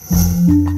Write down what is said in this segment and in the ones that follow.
Thank you.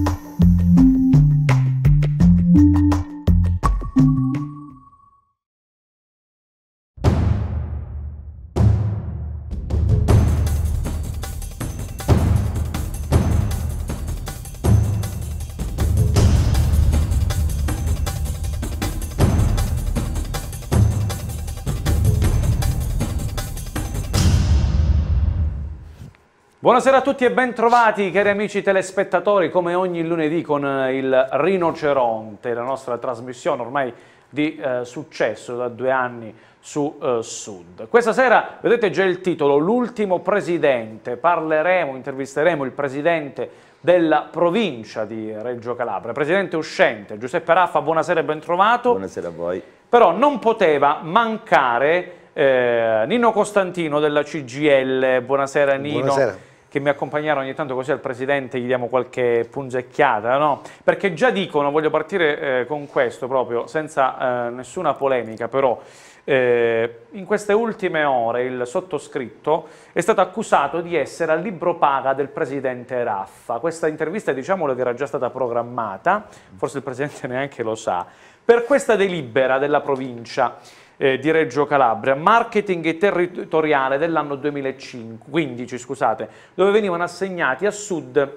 Buonasera a tutti e bentrovati cari amici telespettatori come ogni lunedì con eh, il Rinoceronte, la nostra trasmissione ormai di eh, successo da due anni su eh, Sud. Questa sera vedete già il titolo, l'ultimo presidente, parleremo, intervisteremo il presidente della provincia di Reggio Calabria, presidente uscente Giuseppe Raffa, buonasera e bentrovato. Buonasera a voi. Però non poteva mancare eh, Nino Costantino della CGL, buonasera Nino. Buonasera che mi accompagnare ogni tanto così al Presidente, gli diamo qualche punzecchiata, no? Perché già dicono, voglio partire eh, con questo proprio, senza eh, nessuna polemica, però eh, in queste ultime ore il sottoscritto è stato accusato di essere al libro paga del Presidente Raffa. Questa intervista, diciamolo, che era già stata programmata, forse il Presidente neanche lo sa, per questa delibera della provincia eh, di Reggio Calabria, marketing territoriale dell'anno 2015, scusate, dove venivano assegnati a Sud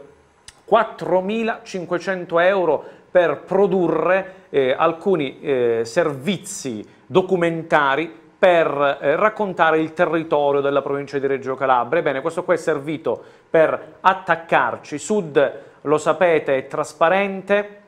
4.500 euro per produrre eh, alcuni eh, servizi documentari per eh, raccontare il territorio della provincia di Reggio Calabria. Ebbene, questo qua è servito per attaccarci. Sud, lo sapete, è trasparente,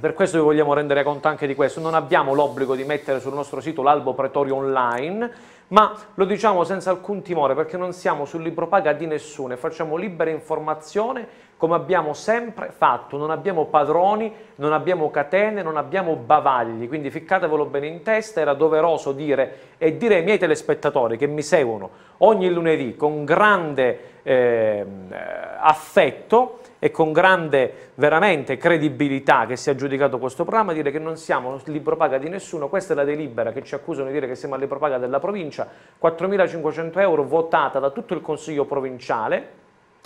per questo vi vogliamo rendere conto anche di questo. Non abbiamo l'obbligo di mettere sul nostro sito l'albo pretorio online, ma lo diciamo senza alcun timore perché non siamo sul libro paga di nessuno e facciamo libera informazione come abbiamo sempre fatto. Non abbiamo padroni, non abbiamo catene, non abbiamo bavagli, quindi ficcatevelo bene in testa, era doveroso dire e dire ai miei telespettatori che mi seguono ogni lunedì con grande ehm, eh, affetto e con grande veramente credibilità che si è aggiudicato questo programma, dire che non siamo libropaga di nessuno, questa è la delibera che ci accusano di dire che siamo libropaga della provincia, 4.500 euro votata da tutto il Consiglio provinciale,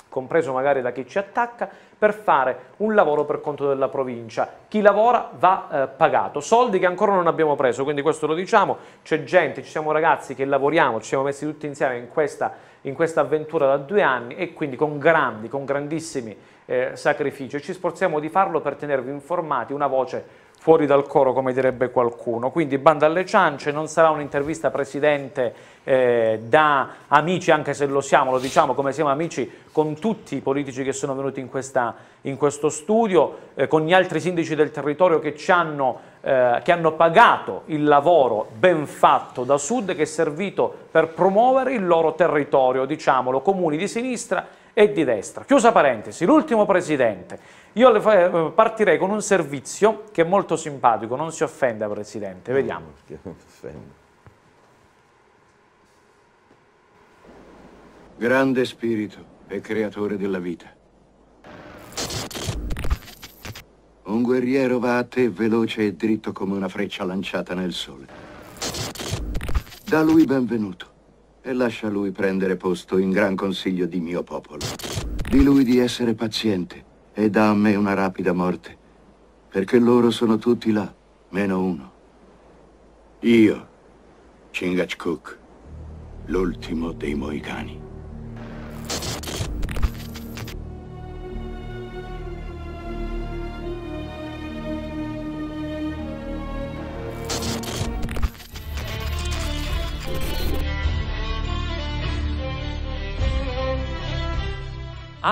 compreso magari da chi ci attacca, per fare un lavoro per conto della provincia. Chi lavora va eh, pagato. Soldi che ancora non abbiamo preso, quindi questo lo diciamo. C'è gente, ci siamo ragazzi che lavoriamo, ci siamo messi tutti insieme in questa, in questa avventura da due anni e quindi con grandi, con grandissimi eh, sacrificio e ci sforziamo di farlo per tenervi informati, una voce fuori dal coro come direbbe qualcuno. Quindi banda alle ciance, non sarà un'intervista Presidente eh, da amici, anche se lo siamo, lo diciamo come siamo amici con tutti i politici che sono venuti in, questa, in questo studio, eh, con gli altri sindaci del territorio che ci hanno eh, che hanno pagato il lavoro ben fatto da Sud che è servito per promuovere il loro territorio, diciamolo, comuni di sinistra e di destra. Chiusa parentesi, l'ultimo presidente. Io eh, partirei con un servizio che è molto simpatico, non si offenda presidente, vediamo. Grande spirito e creatore della vita. Un guerriero va a te veloce e dritto come una freccia lanciata nel sole. Da lui benvenuto e lascia lui prendere posto in gran consiglio di mio popolo. Di lui di essere paziente e da a me una rapida morte, perché loro sono tutti là, meno uno. Io, Chingachgook, l'ultimo dei Moicani.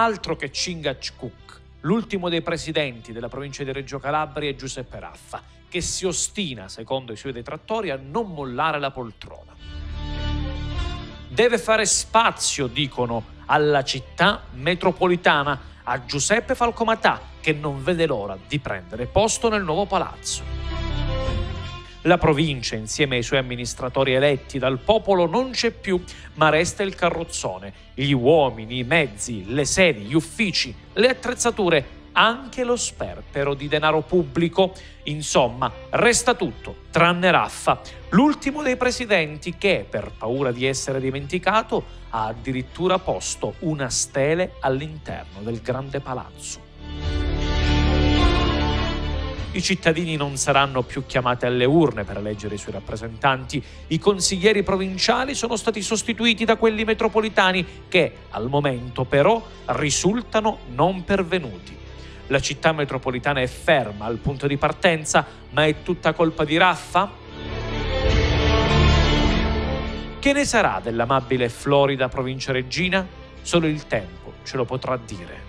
Altro che Chingachgook. L'ultimo dei presidenti della provincia di Reggio Calabria è Giuseppe Raffa, che si ostina, secondo i suoi detrattori, a non mollare la poltrona. Deve fare spazio, dicono, alla città metropolitana, a Giuseppe Falcomatà, che non vede l'ora di prendere posto nel nuovo palazzo. La provincia, insieme ai suoi amministratori eletti dal popolo, non c'è più, ma resta il carrozzone, gli uomini, i mezzi, le sedi, gli uffici, le attrezzature, anche lo sperpero di denaro pubblico. Insomma, resta tutto, tranne Raffa, l'ultimo dei presidenti che, per paura di essere dimenticato, ha addirittura posto una stele all'interno del grande palazzo. I cittadini non saranno più chiamati alle urne per eleggere i suoi rappresentanti. I consiglieri provinciali sono stati sostituiti da quelli metropolitani che, al momento però, risultano non pervenuti. La città metropolitana è ferma al punto di partenza, ma è tutta colpa di Raffa? Che ne sarà dell'amabile florida provincia Regina? Solo il tempo ce lo potrà dire.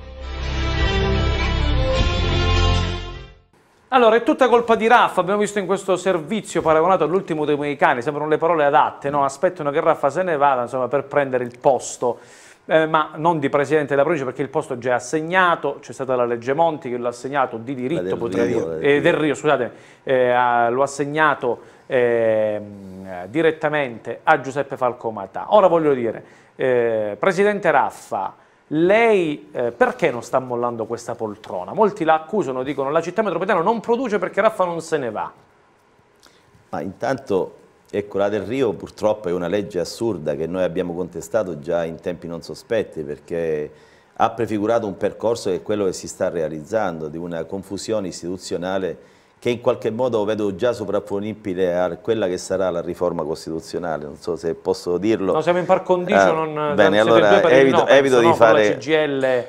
Allora, è tutta colpa di Raffa, abbiamo visto in questo servizio paragonato all'ultimo dei Mohicani, sembrano le parole adatte, no? aspettano che Raffa se ne vada insomma, per prendere il posto, eh, ma non di Presidente della Provincia perché il posto è già assegnato, c'è stata la legge Monti che l'ha assegnato di diritto, potrei dire, eh, del Rio, scusate, eh, lo ha assegnato ehm, direttamente a Giuseppe Falcomatà. Ora voglio dire, eh, Presidente Raffa, lei eh, perché non sta mollando questa poltrona? Molti la accusano, dicono la città metropolitana non produce perché Raffa non se ne va. Ma intanto Ecco, la del Rio purtroppo è una legge assurda che noi abbiamo contestato già in tempi non sospetti perché ha prefigurato un percorso che è quello che si sta realizzando, di una confusione istituzionale che in qualche modo vedo già sovrapponibile a quella che sarà la riforma costituzionale, non so se posso dirlo. No, siamo in par condicio, ah, non... Bene, allora evito, no, evito di no, fare... CGL...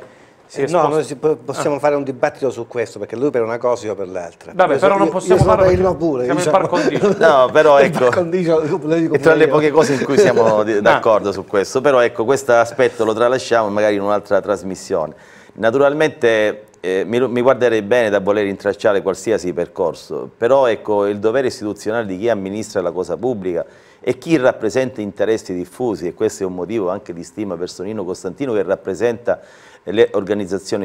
Eh, no, noi si, possiamo ah. fare un dibattito su questo, perché lui per una cosa, io per l'altra. Vabbè, però non possiamo io fare... Io pure, siamo diciamo. in par ecco, condicio. no, però ecco, è tra le poche cose in cui siamo ah. d'accordo su questo, però ecco, questo aspetto lo tralasciamo magari in un'altra trasmissione. Naturalmente eh, mi, mi, guarderei bene da voler intracciare qualsiasi percorso, però ecco, il dovere istituzionale di chi amministra la cosa pubblica e chi rappresenta interessi diffusi, e questo è un motivo anche di stima per Sonino Costantino che rappresenta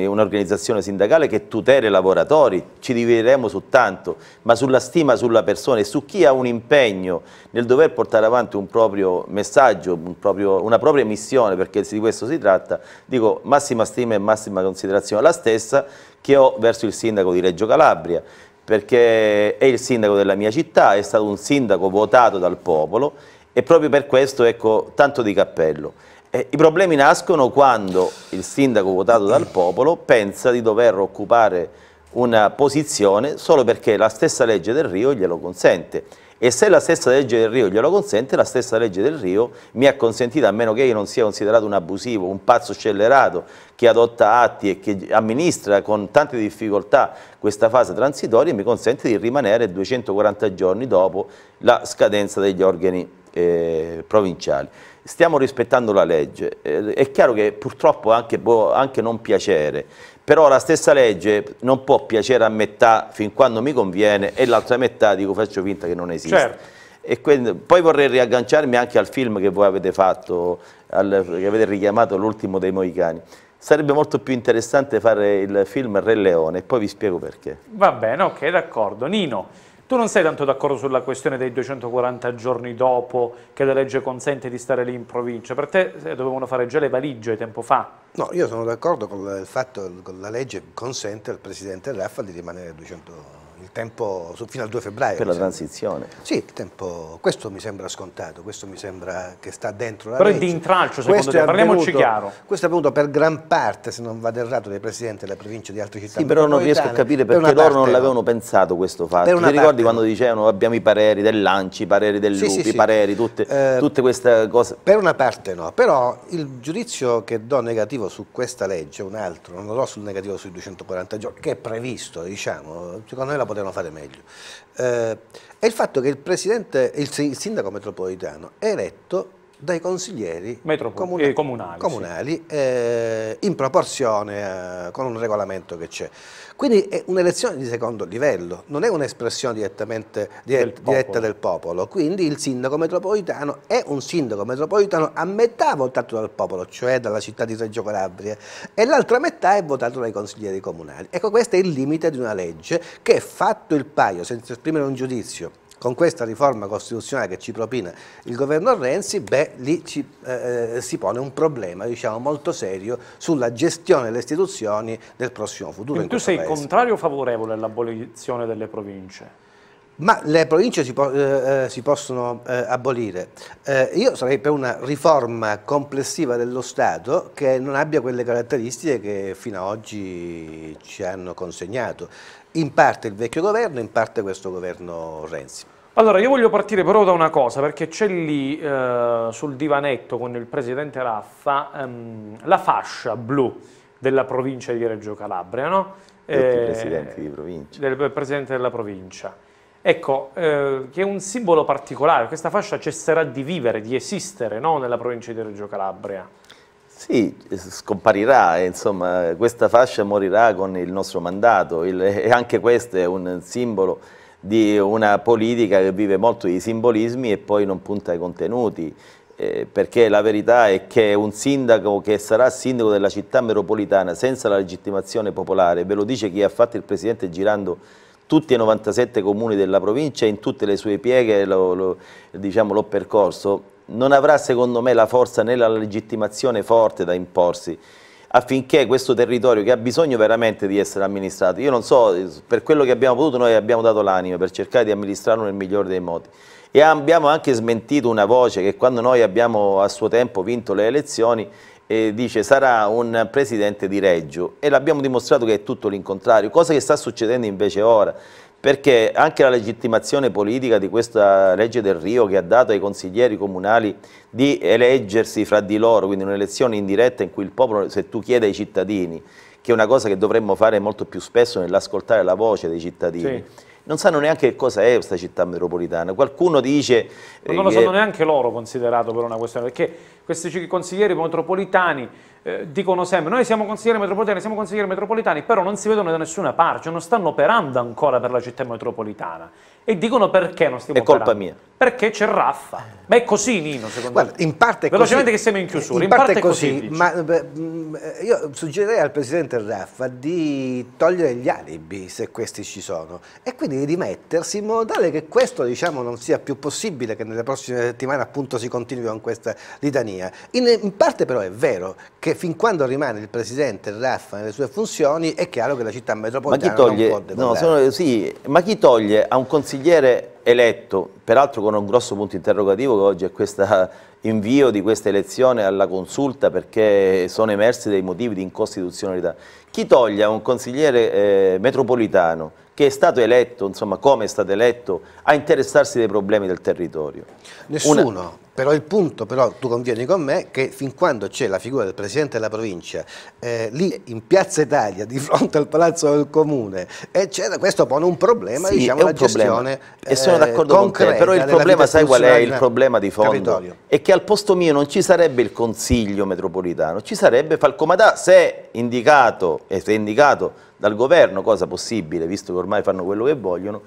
un'organizzazione sindacale che tutela i lavoratori, ci divideremo su tanto, ma sulla stima sulla persona e su chi ha un impegno nel dover portare avanti un proprio messaggio, un proprio, una propria missione, perché di questo si tratta, dico massima stima e massima considerazione, la stessa che ho verso il sindaco di Reggio Calabria, perché è il sindaco della mia città, è stato un sindaco votato dal popolo e proprio per questo ecco tanto di cappello. Eh, I problemi nascono quando il sindaco votato dal eh. popolo pensa di dover occupare una posizione solo perché la stessa legge del Rio glielo consente. E se la stessa legge del Rio glielo consente, la stessa legge del Rio mi ha consentito, a meno che io non sia considerato un abusivo, un pazzo scellerato che adotta atti e che amministra con tante difficoltà questa fase transitoria, mi consente di rimanere 240 giorni dopo la scadenza degli organi eh, provinciali stiamo rispettando la legge. Eh, è chiaro che purtroppo anche, può boh, anche non piacere, però la stessa legge non può piacere a metà fin quando mi conviene e l'altra metà dico faccio finta che non esista. Certo. Quindi, poi vorrei riagganciarmi anche al film che voi avete fatto, al, che avete richiamato l'ultimo dei Moicani. Sarebbe molto più interessante fare il film Re Leone e poi vi spiego perché. Va bene, ok, d'accordo. Nino, tu non sei tanto d'accordo sulla questione dei 240 giorni dopo che la legge consente di stare lì in provincia, per te eh, dovevano fare già le valigie tempo fa. No, io sono d'accordo con il fatto che la legge consente al Presidente Raffa di rimanere 240 tempo fino al 2 febbraio. Per la transizione. Sì, il tempo, questo mi sembra scontato, questo mi sembra che sta dentro la Però legge. Però è di intralcio secondo te, parliamoci chiaro. Questo è avvenuto per gran parte, se non vado errato, dei presidenti della provincia di altre città. Sì, però non riesco a capire perché per loro non l'avevano pensato questo fatto. Ti ricordi parte, quando dicevano abbiamo i pareri dell'Anci, i pareri dell'Upi, sì, sì, i pareri, tutte, eh, tutte queste cose? Per una parte no, però il giudizio che do negativo su questa legge, un altro, non lo do sul negativo sui 240 giorni, che è previsto, diciamo, secondo me la potevamo potevano fare meglio. Eh, è il fatto che il, presidente, il, il sindaco metropolitano è eletto dai consiglieri comuna comunali, eh, comunali sì. eh, in proporzione a, eh, con un regolamento che c'è. Quindi è un'elezione di secondo livello, non è un'espressione direttamente dirett del diretta del popolo. Quindi il sindaco metropolitano è un sindaco metropolitano a metà votato dal popolo, cioè dalla città di Reggio Calabria, e l'altra metà è votato dai consiglieri comunali. Ecco, questo è il limite di una legge che, fatto il paio, senza esprimere un giudizio, con questa riforma costituzionale che ci propina il governo Renzi, beh, lì ci, eh, eh, si pone un problema diciamo, molto serio sulla gestione delle istituzioni del prossimo futuro. Quindi tu sei paese. contrario o favorevole all'abolizione delle province? Ma le province si, po eh, eh, si possono eh, abolire. Eh, io sarei per una riforma complessiva dello Stato che non abbia quelle caratteristiche che fino ad oggi ci hanno consegnato in parte il vecchio governo, in parte questo governo Renzi. Allora, io voglio partire però da una cosa, perché c'è lì eh, sul divanetto con il presidente Raffa ehm, la fascia blu della provincia di Reggio Calabria, no? Eh, di provincia. Del presidente della provincia. Ecco, eh, che è un simbolo particolare, questa fascia cesserà di vivere, di esistere no? nella provincia di Reggio Calabria. Sì, scomparirà, eh, insomma, questa fascia morirà con il nostro mandato il, e anche questo è un simbolo di una politica che vive molto di simbolismi e poi non punta ai contenuti. Eh, perché la verità è che un sindaco che sarà sindaco della città metropolitana senza la legittimazione popolare, ve lo dice chi ha fatto il presidente girando tutti i 97 comuni della provincia in tutte le sue pieghe l'ho diciamo, percorso, non avrà secondo me la forza né la legittimazione forte da imporsi affinché questo territorio che ha bisogno veramente di essere amministrato, io non so, per quello che abbiamo potuto noi abbiamo dato l'anima per cercare di amministrarlo nel migliore dei modi e abbiamo anche smentito una voce che quando noi abbiamo a suo tempo vinto le elezioni eh, dice sarà un presidente di Reggio e l'abbiamo dimostrato che è tutto l'incontrario, cosa che sta succedendo invece ora perché anche la legittimazione politica di questa legge del Rio che ha dato ai consiglieri comunali di eleggersi fra di loro, quindi un'elezione indiretta in cui il popolo, se tu chiedi ai cittadini, che è una cosa che dovremmo fare molto più spesso nell'ascoltare la voce dei cittadini, sì non sanno neanche che cosa è questa città metropolitana. Qualcuno dice... Ma non lo sanno eh, neanche loro considerato per una questione, perché questi consiglieri metropolitani eh, dicono sempre noi siamo consiglieri metropolitani, siamo consiglieri metropolitani, però non si vedono da nessuna parte, cioè non stanno operando ancora per la città metropolitana e dicono perché non stiamo È operando. colpa mia. Perché c'è Raffa. Ma è così Nino, secondo Guarda, me. In parte è Velocemente così, che siamo in chiusura. In, in parte, parte, è così, così ma beh, mm, io suggerirei al presidente Raffa di togliere gli alibi, se questi ci sono, e quindi di dimettersi in modo tale che questo diciamo, non sia più possibile, che nelle prossime settimane appunto si continui con questa litania. In, in parte però è vero che fin quando rimane il presidente Raffa nelle sue funzioni è chiaro che la città metropolitana ma chi toglie, non può no, sono, sì, Ma chi toglie a un consiglio consigliere eletto, peraltro con un grosso punto interrogativo che oggi è questo invio di questa elezione alla consulta perché sono emersi dei motivi di incostituzionalità, chi toglie un consigliere eh, metropolitano che è stato eletto, insomma come è stato eletto, a interessarsi dei problemi del territorio? Nessuno. Una... Però il punto, però, tu convieni con me, che fin quando c'è la figura del Presidente della provincia, eh, lì in Piazza Italia, di fronte al Palazzo del Comune, eh, questo pone un problema, sì, diciamo, la gestione eh, E sono eh, d'accordo con te, però il problema, sai qual è il problema di fondo? Territorio. È che al posto mio non ci sarebbe il Consiglio metropolitano, ci sarebbe Falcomadà, se indicato, e se indicato dal governo, cosa possibile, visto che ormai fanno quello che vogliono,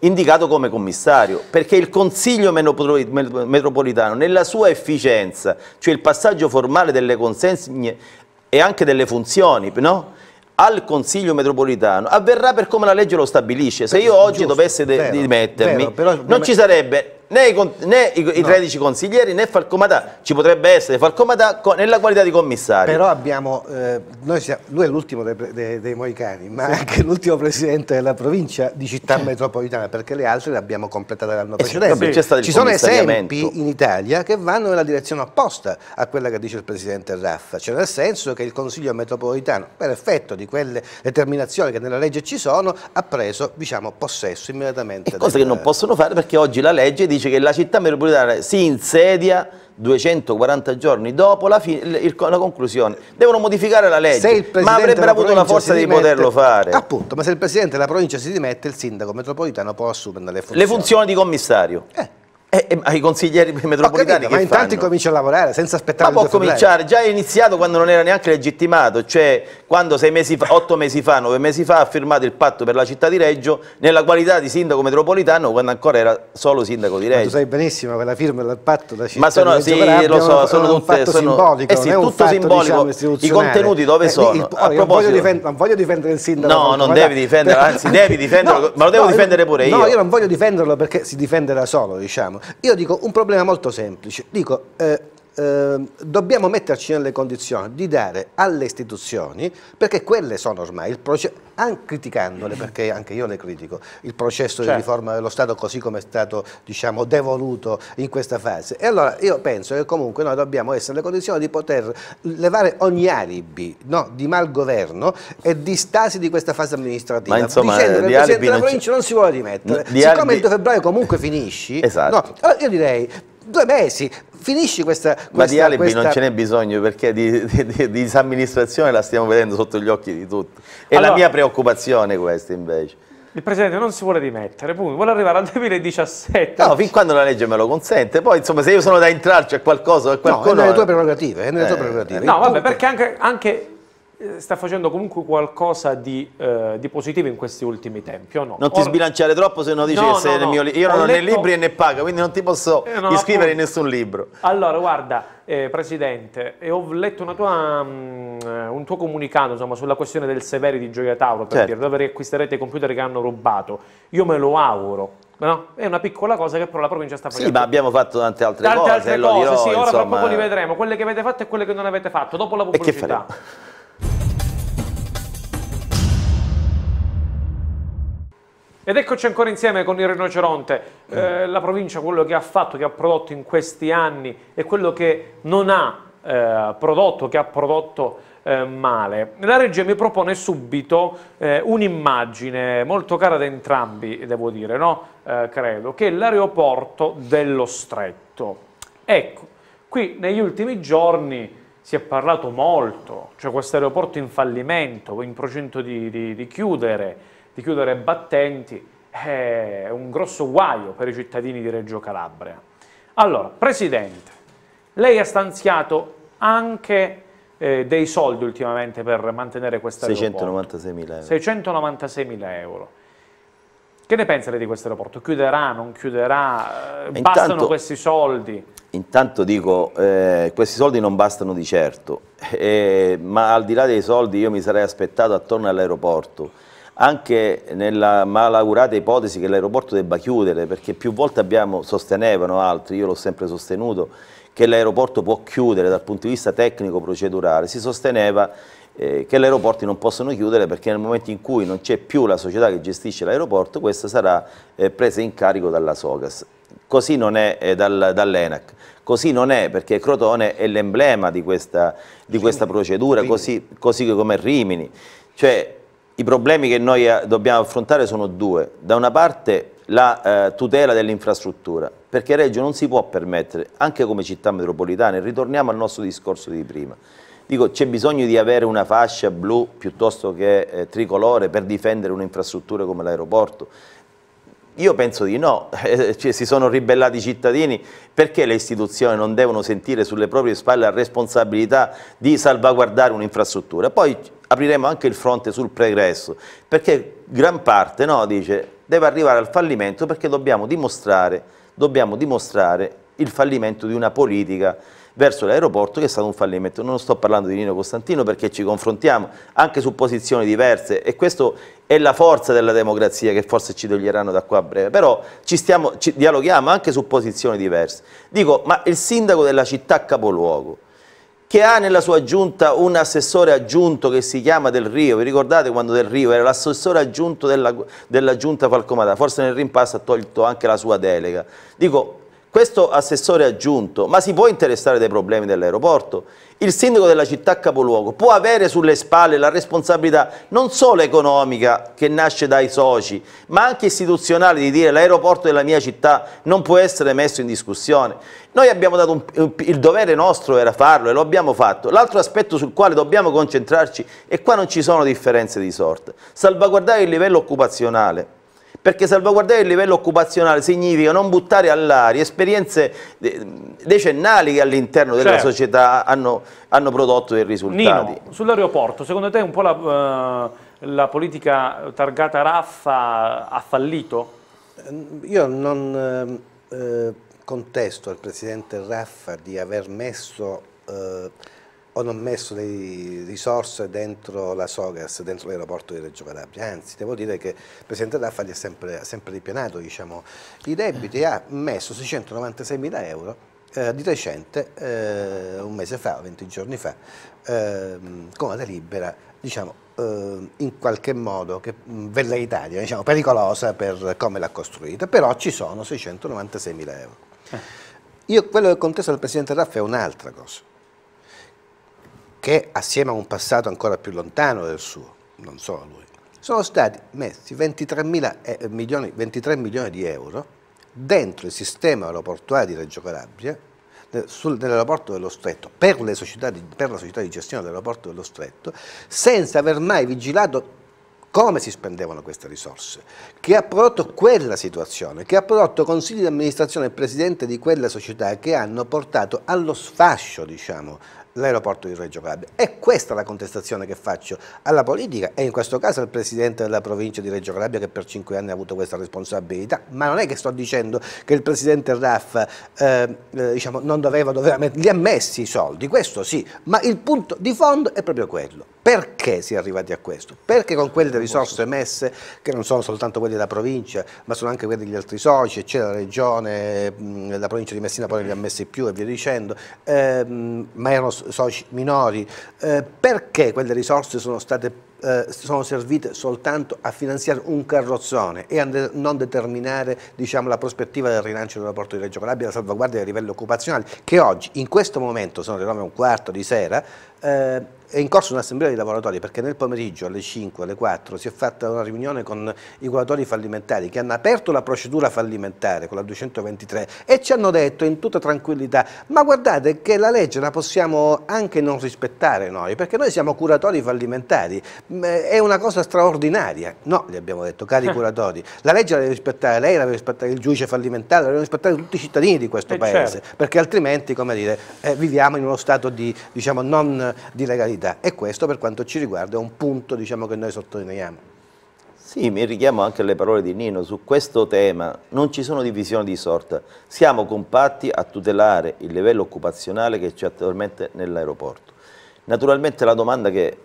indicato come commissario, perché il Consiglio metropolitano nella sua efficienza, cioè il passaggio formale delle consegne e anche delle funzioni, no? al Consiglio metropolitano avverrà per come la legge lo stabilisce. Se io oggi Giusto, dovessi vero, dimettermi, vero, però, non ci sarebbe né, i, né i, no. 13 consiglieri né Falcomatà, ci potrebbe essere Falcomatà nella qualità di commissario. Però abbiamo, eh, siamo, lui è l'ultimo dei, dei, dei, Moicani, ma sì. anche l'ultimo presidente della provincia di città metropolitana, perché le altre le abbiamo completate l'anno precedente. Eh sì, ci sono esempi in Italia che vanno nella direzione opposta a quella che dice il presidente Raffa, cioè nel senso che il Consiglio metropolitano, per effetto di quelle determinazioni che nella legge ci sono, ha preso diciamo, possesso immediatamente. Cosa del... che non possono fare perché oggi la legge dice dice che la città metropolitana si insedia 240 giorni dopo la, fine, la, conclusione. Devono modificare la legge, ma avrebbero avuto la forza di poterlo fare. Appunto, ma se il Presidente della provincia si dimette, il sindaco metropolitano può assumere le funzioni. Le funzioni di commissario. Eh. Eh, eh ai consiglieri metropolitani capito, ma intanto comincia a lavorare senza aspettare ma può cominciare, già è iniziato quando non era neanche legittimato cioè quando sei mesi fa, otto mesi fa, nove mesi fa ha firmato il patto per la città di Reggio nella qualità di sindaco metropolitano quando ancora era solo sindaco di Reggio ma tu sai benissimo che la firma del patto da città ma sono, di Reggio sì, Parabio, lo so, sono un fatto sono, simbolico eh sì, tutto fatto, diciamo, simbolico, diciamo, i contenuti dove eh, sono? Il, allora, non, voglio difend, non, voglio difendere il sindaco no, non devi difenderlo, anzi devi difenderlo no, ma lo devo no, difendere pure io no, io non voglio difenderlo perché si difende da solo diciamo io dico un problema molto semplice, dico eh, Ehm, dobbiamo metterci nelle condizioni di dare alle istituzioni, perché quelle sono ormai, il processo, anche criticandole, perché anche io le critico, il processo certo. di riforma dello Stato così come è stato diciamo, devoluto in questa fase. E allora io penso che comunque noi dobbiamo essere nelle condizioni di poter levare ogni alibi no, di malgoverno e di stasi di questa fase amministrativa, Ma insomma, dicendo eh, che il Presidente della provincia non si vuole dimettere. Di Siccome alibi... il 2 febbraio comunque finisci, esatto. no, allora io direi due mesi, finisci questa... questione. Ma di alibi questa... non ce n'è bisogno perché di, di, di, disamministrazione la stiamo vedendo sotto gli occhi di tutti. È allora, la mia preoccupazione questa invece. Il Presidente non si vuole dimettere, punto. vuole arrivare al 2017. No, fin quando la legge me lo consente. Poi, insomma, se io sono da entrarci a qualcosa, a qualcuno... No, è nelle tue prerogative, è nelle eh, tue prerogative. No, vabbè, perché anche, anche eh, sta facendo comunque qualcosa di, eh, di, positivo in questi ultimi tempi, o no? Non ti sbilanciare troppo, se no dici no, che sei no, nel mio libro. Io non ho letto... né libri né paga, quindi non ti posso eh, no, iscrivere in nessun libro. Allora, guarda, eh, Presidente, eh, ho letto tua, um, un tuo comunicato insomma, sulla questione del Severi di Gioia Tauro, per certo. dire, dove riacquisterete i computer che hanno rubato. Io me lo auguro, No, è una piccola cosa che però la provincia sta facendo. Sì, ma abbiamo fatto tante altre tante cose. Tante altre cose, dirò, sì, ora insomma... fra poco li vedremo. Quelle che avete fatto e quelle che non avete fatto, dopo la pubblicità. E che faremo? Ed eccoci ancora insieme con il rinoceronte, eh, mm. la provincia, quello che ha fatto, che ha prodotto in questi anni e quello che non ha eh, prodotto, che ha prodotto eh, male. La regia mi propone subito eh, un'immagine molto cara ad entrambi, devo dire, no? Eh, credo, che è l'aeroporto dello Stretto. Ecco, qui negli ultimi giorni si è parlato molto, cioè questo aeroporto in fallimento, in procinto di, di, di chiudere, di chiudere battenti è un grosso guaio per i cittadini di Reggio Calabria. Allora, Presidente, lei ha stanziato anche eh, dei soldi ultimamente per mantenere questa 696 mila euro. 696 mila euro. Che ne pensa lei di questo aeroporto? Chiuderà, non chiuderà? Eh, Intanto, bastano questi soldi? Intanto dico, eh, questi soldi non bastano di certo, eh, ma al di là dei soldi io mi sarei aspettato attorno all'aeroporto anche nella malaugurata ipotesi che l'aeroporto debba chiudere, perché più volte abbiamo, sostenevano altri, io l'ho sempre sostenuto, che l'aeroporto può chiudere dal punto di vista tecnico-procedurale, si sosteneva eh, che gli aeroporti non possono chiudere perché nel momento in cui non c'è più la società che gestisce l'aeroporto, questa sarà eh, presa in carico dalla Sogas. Così non è eh, dal, dall'ENAC, così non è perché Crotone è l'emblema di questa, di questa procedura, così, così come Rimini. Cioè, i problemi che noi eh, dobbiamo affrontare sono due. Da una parte la eh, tutela dell'infrastruttura, perché Reggio non si può permettere, anche come città metropolitana, e ritorniamo al nostro discorso di prima, Dico, c'è bisogno di avere una fascia blu piuttosto che eh, tricolore per difendere un'infrastruttura come l'aeroporto, io penso di no, eh, eh, cioè, si sono ribellati i cittadini, perché le istituzioni non devono sentire sulle proprie spalle la responsabilità di salvaguardare un'infrastruttura? Poi apriremo anche il fronte sul pregresso, perché gran parte no, dice deve arrivare al fallimento perché dobbiamo dimostrare, dobbiamo dimostrare il fallimento di una politica verso l'aeroporto che è stato un fallimento. Non sto parlando di Nino Costantino perché ci confrontiamo anche su posizioni diverse e questa è la forza della democrazia che forse ci toglieranno da qua a breve, però ci, stiamo, ci dialoghiamo anche su posizioni diverse. Dico, ma il sindaco della città capoluogo, che ha nella sua giunta un assessore aggiunto che si chiama Del Rio, vi ricordate quando Del Rio era l'assessore aggiunto della, della giunta Falcomata, forse nel rimpasto ha tolto anche la sua delega. Dico, questo assessore aggiunto, ma si può interessare dei problemi dell'aeroporto? Il sindaco della città capoluogo può avere sulle spalle la responsabilità non solo economica che nasce dai soci, ma anche istituzionale di dire l'aeroporto della mia città non può essere messo in discussione. Noi abbiamo dato un, il dovere nostro era farlo e lo abbiamo fatto. L'altro aspetto sul quale dobbiamo concentrarci, e qua non ci sono differenze di sorte, salvaguardare il livello occupazionale perché salvaguardare il livello occupazionale significa non buttare all'aria esperienze eh, decennali che all'interno della certo. società hanno, hanno, prodotto dei risultati. Nino, sull'aeroporto, secondo te un po' la, eh, la politica targata Raffa ha fallito? Ehm, io non eh, eh, contesto al Presidente Raffa di aver messo... Eh, o non messo le risorse dentro la Sogas, dentro l'aeroporto di Reggio Calabria, anzi devo dire che il Presidente Raffali ha sempre, sempre ripianato diciamo, i debiti e ha messo 696 mila euro eh, di recente, eh, un mese fa, 20 giorni fa, ehm, diciamo, eh, con una delibera diciamo, in qualche modo che vella l'Italia, diciamo, pericolosa per come l'ha costruita, però ci sono 696 mila euro. Eh. Io quello che contesto al Presidente Raffa è un'altra cosa che assieme a un passato ancora più lontano del suo, non solo lui, sono stati messi 23, eh, milioni, 23 milioni, di euro dentro il sistema aeroportuale di Reggio Calabria, nell'aeroporto dello Stretto, per, di, per la società di gestione dell'aeroporto dello Stretto, senza aver mai vigilato come si spendevano queste risorse, che ha prodotto quella situazione, che ha prodotto consigli di amministrazione e presidente di quella società che hanno portato allo sfascio diciamo, l'aeroporto di Reggio Calabria. È questa la contestazione che faccio alla politica e in questo caso al Presidente della provincia di Reggio Calabria che per cinque anni ha avuto questa responsabilità, ma non è che sto dicendo che il Presidente Raff eh, eh diciamo, non doveva, doveva gli ha messi i soldi, questo sì, ma il punto di fondo è proprio quello. Perché si è arrivati a questo? Perché con quelle risorse messe, che non sono soltanto quelle della provincia, ma sono anche quelle degli altri soci, c'è la regione, la provincia di Messina poi ne ha messi più e via dicendo, ehm, ma erano soci minori, eh, perché quelle risorse sono state eh, sono servite soltanto a finanziare un carrozzone e a non determinare diciamo, la prospettiva del rilancio dell'aeroporto di Reggio Calabria, la salvaguardia dei livelli occupazionali, che oggi, in questo momento, sono le 9 e un quarto di sera, eh, è in corso un'assemblea di lavoratori perché nel pomeriggio alle 5, alle 4 si è fatta una riunione con i guardatori fallimentari che hanno aperto la procedura fallimentare con la 223 e ci hanno detto in tutta tranquillità ma guardate che la legge la possiamo anche non rispettare noi perché noi siamo curatori fallimentari Mm, eh, è una cosa straordinaria. No, gli abbiamo detto, cari eh. curatori, la legge la deve rispettare lei, la deve rispettare il giudice fallimentare, la deve rispettare tutti i cittadini di questo e eh, paese, certo. perché altrimenti, come dire, eh, viviamo in uno stato di, diciamo, non di legalità. E questo, per quanto ci riguarda, è un punto diciamo, che noi sottolineiamo. Sì, mi richiamo anche alle parole di Nino, su questo tema non ci sono divisioni di sorta, siamo compatti a tutelare il livello occupazionale che c'è attualmente nell'aeroporto. Naturalmente la domanda che, eh,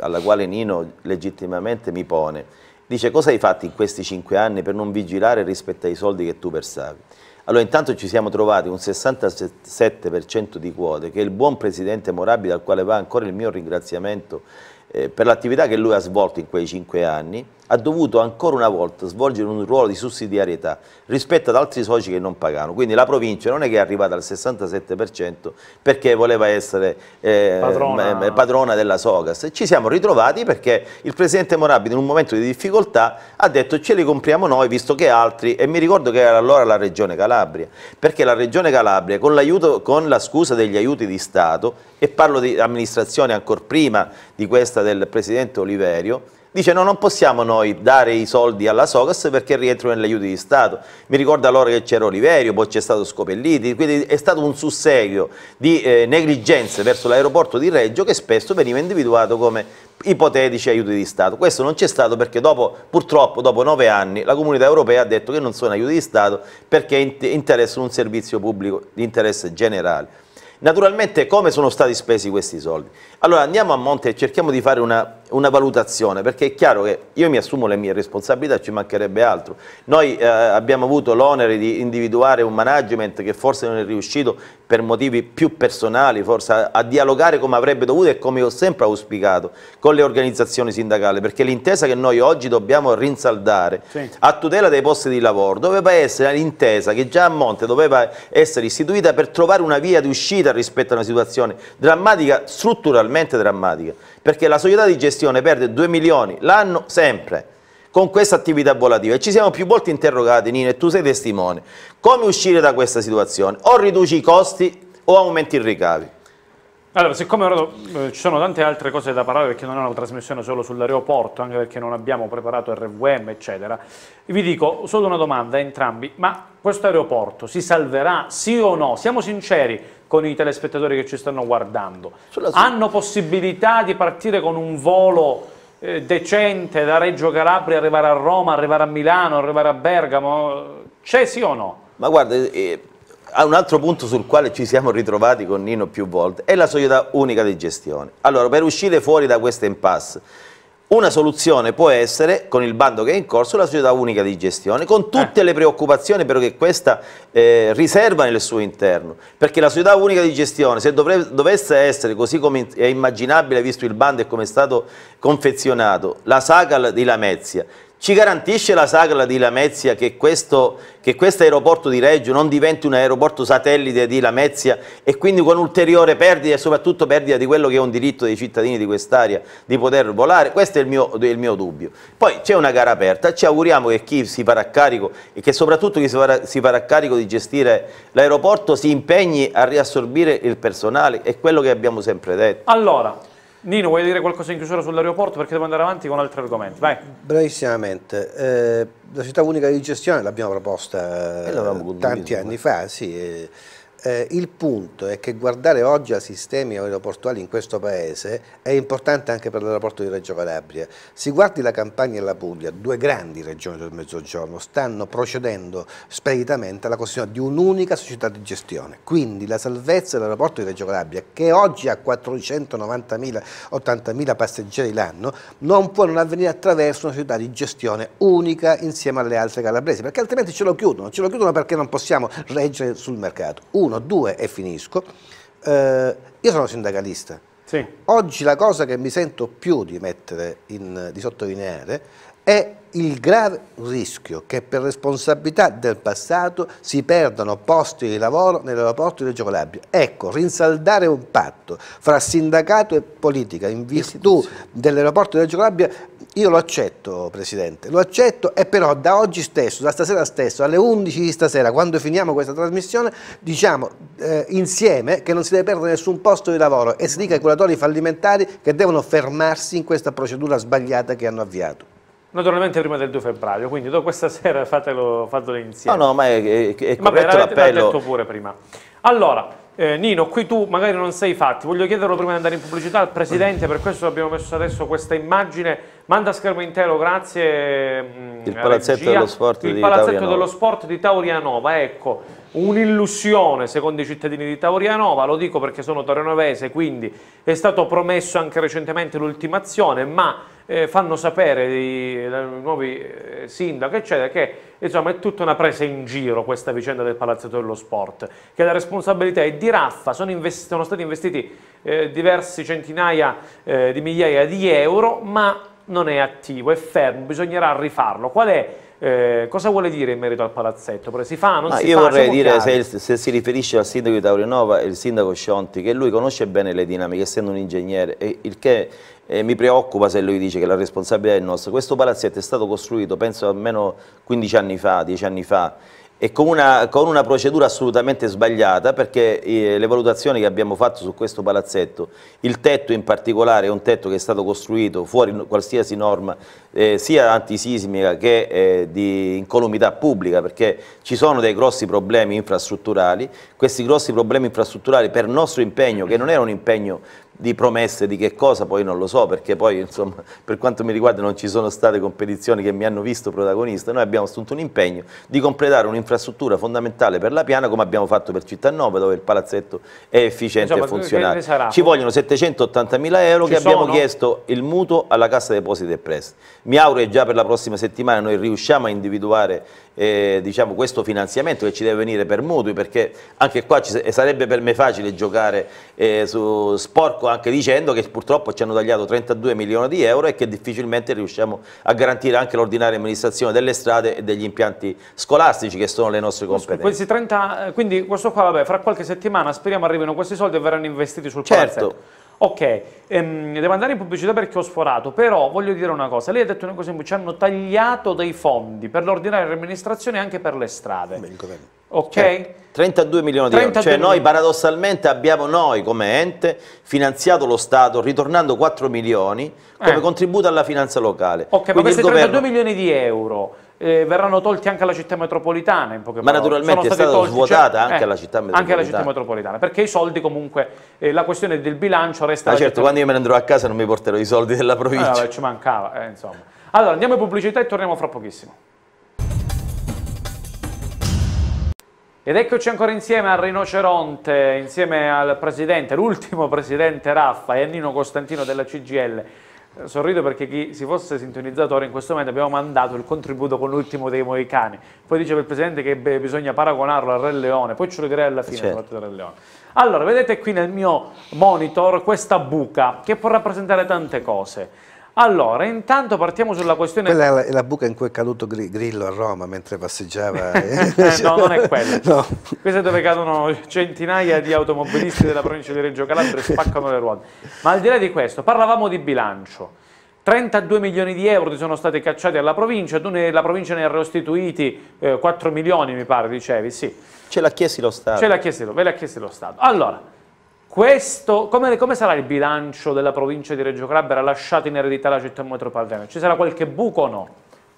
alla quale Nino legittimamente mi pone, dice cosa hai fatto in questi cinque anni per non vigilare rispetto ai soldi che tu versavi? Allora intanto ci siamo trovati un 67% di quote che il buon presidente Morabito al quale va ancora il mio ringraziamento eh, per l'attività che lui ha svolto in quei cinque anni ha dovuto ancora una volta svolgere un ruolo di sussidiarietà rispetto ad altri soci che non pagano. Quindi la provincia non è che è arrivata al 67% perché voleva essere eh, padrona. padrona. della Sogas. Ci siamo ritrovati perché il presidente Morabito in un momento di difficoltà ha detto ce li compriamo noi visto che altri, e mi ricordo che era allora la regione Calabria, perché la regione Calabria con, con la scusa degli aiuti di Stato, e parlo di amministrazione ancora prima di questa del presidente Oliverio, dice no, non possiamo noi dare i soldi alla Sogas perché rientrano negli aiuti di Stato. Mi ricordo allora che c'era Oliverio, poi c'è stato Scopelliti, quindi è stato un susseguio di eh, negligenze verso l'aeroporto di Reggio che spesso veniva individuato come ipotetici aiuti di Stato. Questo non c'è stato perché dopo, purtroppo dopo nove anni la comunità europea ha detto che non sono aiuti di Stato perché interessano un servizio pubblico di interesse generale. Naturalmente come sono stati spesi questi soldi? Allora andiamo a monte e cerchiamo di fare una una valutazione, perché è chiaro che io mi assumo le mie responsabilità, ci mancherebbe altro. Noi eh, abbiamo avuto l'onere di individuare un management che forse non è riuscito per motivi più personali, forse a, a dialogare come avrebbe dovuto e come ho sempre auspicato con le organizzazioni sindacali, perché l'intesa che noi oggi dobbiamo rinsaldare sì. a tutela dei posti di lavoro doveva essere l'intesa che già a monte doveva essere istituita per trovare una via di uscita rispetto a una situazione drammatica, strutturalmente drammatica perché la società di gestione perde 2 milioni l'anno sempre con questa attività volativa e ci siamo più volte interrogati, Nino, e tu sei testimone, come uscire da questa situazione? O riduci i costi o aumenti i ricavi? Allora, siccome ora eh, ci sono tante altre cose da parlare perché non è una trasmissione solo sull'aeroporto, anche perché non abbiamo preparato RVM, eccetera, vi dico solo una domanda a entrambi, ma questo aeroporto si salverà sì o no? Siamo sinceri, con i telespettatori che ci stanno guardando. Hanno possibilità di partire con un volo eh, decente da Reggio Calabria, arrivare a Roma, arrivare a Milano, arrivare a Bergamo? C'è sì o no? Ma guarda, eh, eh un altro punto sul quale ci siamo ritrovati con Nino più volte è la società unica di gestione. Allora, per uscire fuori da questa impasse, una soluzione può essere, con il bando che è in corso, la società unica di gestione, con tutte eh. le preoccupazioni però che questa eh, riserva nel suo interno, perché la società unica di gestione, se dovrebbe, dovesse essere, così come è immaginabile visto il bando e come è stato confezionato, la SACAL di Lamezia, ci garantisce la sagra di Lamezia che questo, che questo aeroporto di Reggio non diventi un aeroporto satellite di Lamezia e quindi con ulteriore perdita e soprattutto perdita di quello che è un diritto dei cittadini di quest'area di poter volare? Questo è il mio, il mio dubbio. Poi c'è una gara aperta, ci auguriamo che chi si farà carico e che soprattutto chi si farà, si farà carico di gestire l'aeroporto si impegni a riassorbire il personale, è quello che abbiamo sempre detto. Allora, Nino, vuoi dire qualcosa in chiusura sull'aeroporto? Perché devo andare avanti con altri argomenti. Vai. Brevissimamente, eh, la città unica di gestione l'abbiamo proposta eh, tanti anni fa, sì. Eh, eh, il punto è che guardare oggi a sistemi aeroportuali in questo paese è importante anche per l'aeroporto di Reggio Calabria. Si guardi la Campania e la Puglia, due grandi regioni del Mezzogiorno, stanno procedendo speditamente alla costruzione di un'unica società di gestione. Quindi la salvezza dell'aeroporto di Reggio Calabria, che oggi ha 490.000-80.000 passeggeri l'anno, non può non avvenire attraverso una società di gestione unica insieme alle altre calabresi, perché altrimenti ce lo chiudono, ce lo chiudono perché non possiamo reggere sul mercato. Uno, uno, due e finisco. Eh, io sono sindacalista. Sì. Oggi la cosa che mi sento più di, in, di sottolineare è il grave rischio che per responsabilità del passato si perdano posti di lavoro nell'aeroporto di Reggio Calabria. Ecco, rinsaldare un patto fra sindacato e politica in virtù dell'aeroporto di Reggio Calabria io lo accetto, Presidente, lo accetto e però da oggi stesso, da stasera stesso, alle 11 di stasera, quando finiamo questa trasmissione, diciamo eh, insieme che non si deve perdere nessun posto di lavoro e si dica ai curatori fallimentari che devono fermarsi in questa procedura sbagliata che hanno avviato. Naturalmente prima del 2 febbraio, quindi dopo questa sera fatelo, fatelo insieme. No, no, ma è, è, è corretto l'appello. Vabbè, l'appello. pure prima. Allora, eh, Nino, qui tu magari non sei fatti, voglio chiederlo prima di andare in pubblicità al Presidente, per questo abbiamo messo adesso questa immagine, manda schermo intero, grazie. Mm, Il palazzetto, dello sport, Il palazzetto dello sport, di Taurianova, ecco un'illusione secondo i cittadini di Taurianova, lo dico perché sono torianovese, quindi è stato promesso anche recentemente l'ultimazione, ma eh, fanno sapere i, i, nuovi eh, sindaci, eccetera, che insomma, è tutta una presa in giro questa vicenda del palazzetto dello sport, che la responsabilità è di Raffa, sono, investi, sono stati investiti eh, diversi centinaia eh, di migliaia di euro, ma non è attivo, è fermo, bisognerà rifarlo. Qual è eh, cosa vuole dire in merito al palazzetto? Perché si fa, non Ma si io fa, vorrei dire, se, se, si riferisce al sindaco di Taurinova, e il sindaco Scionti, che lui conosce bene le dinamiche, essendo un ingegnere, e il che eh, mi preoccupa se lui dice che la responsabilità è nostra. Questo palazzetto è stato costruito, penso almeno 15 anni fa, 10 anni fa, e con una, con una, procedura assolutamente sbagliata perché eh, le valutazioni che abbiamo fatto su questo palazzetto, il tetto in particolare è un tetto che è stato costruito fuori qualsiasi norma eh, sia antisismica che eh, di incolumità pubblica perché ci sono dei grossi problemi infrastrutturali, questi grossi problemi infrastrutturali per nostro impegno che non era un impegno di promesse di che cosa poi non lo so perché poi insomma per quanto mi riguarda non ci sono state competizioni che mi hanno visto protagonista noi abbiamo assunto un impegno di completare un'infrastruttura fondamentale per la piana come abbiamo fatto per Città 9 dove il palazzetto è efficiente insomma, e funzionale ci vogliono 780 mila euro ci che sono? abbiamo chiesto il mutuo alla Cassa Depositi e Prestiti mi auguro che già per la prossima settimana noi riusciamo a individuare eh, diciamo, questo finanziamento che ci deve venire per mutui perché anche qua ci, sarebbe per me facile giocare eh, su sporco anche dicendo che purtroppo ci hanno tagliato 32 milioni di euro e che difficilmente riusciamo a garantire anche l'ordinaria amministrazione delle strade e degli impianti scolastici che sono le nostre competenze. 30, eh, quindi questo qua, vabbè, fra qualche settimana speriamo arrivino questi soldi e verranno investiti sul certo. palazzetto. Ok, ehm, devo andare in pubblicità perché ho sforato, però voglio dire una cosa, lei ha detto una cosa, ci hanno tagliato dei fondi per l'ordinaria amministrazione e anche per le strade. Beh, ok? 32 cioè, milioni di 32 euro, cioè noi paradossalmente abbiamo noi come ente finanziato lo Stato ritornando 4 milioni come eh. contributo alla finanza locale. Ok, Quindi ma questi governo... 32 milioni di euro eh, verranno tolti anche alla città metropolitana in poche parole. Ma naturalmente Sono è stata tolti, svuotata cioè, anche, eh, alla città metropolitana. anche alla città metropolitana, perché i soldi comunque, eh, la questione del bilancio resta... Ma ah, certo, quando io me ne andrò a casa non mi porterò i soldi della ah, provincia. Allora, ci mancava, eh, insomma. Allora, andiamo in pubblicità e torniamo fra pochissimo. Ed eccoci ancora insieme al Rinoceronte, insieme al presidente, l'ultimo presidente Raffa e a Nino Costantino della CGL. Sorrido perché chi si fosse sintonizzato ora in questo momento abbiamo mandato il contributo con l'ultimo dei Moicani. Poi diceva il presidente che bisogna paragonarlo al Re Leone, poi ce lo direi alla fine certo. Re Leone. Allora, vedete qui nel mio monitor questa buca che può rappresentare tante cose. Allora, intanto partiamo sulla questione... Quella è la, è la buca in cui è caduto Grillo a Roma mentre passeggiava... Eh, no, non è quella. No. Questa è dove cadono centinaia di automobilisti della provincia di Reggio Calabria e spaccano le ruote. Ma al di là di questo, parlavamo di bilancio. 32 milioni di euro sono stati cacciati alla provincia, tu ne, la provincia ne ha restituiti eh, 4 milioni mi pare, dicevi, sì. Ce l'ha chiesto lo Stato. Ce l'ha chiesti, ve l'ha chiesti lo Stato. Allora, questo, come, come, sarà il bilancio della provincia di Reggio Calabria lasciato in eredità alla città metropolitana? Ci sarà qualche buco o no?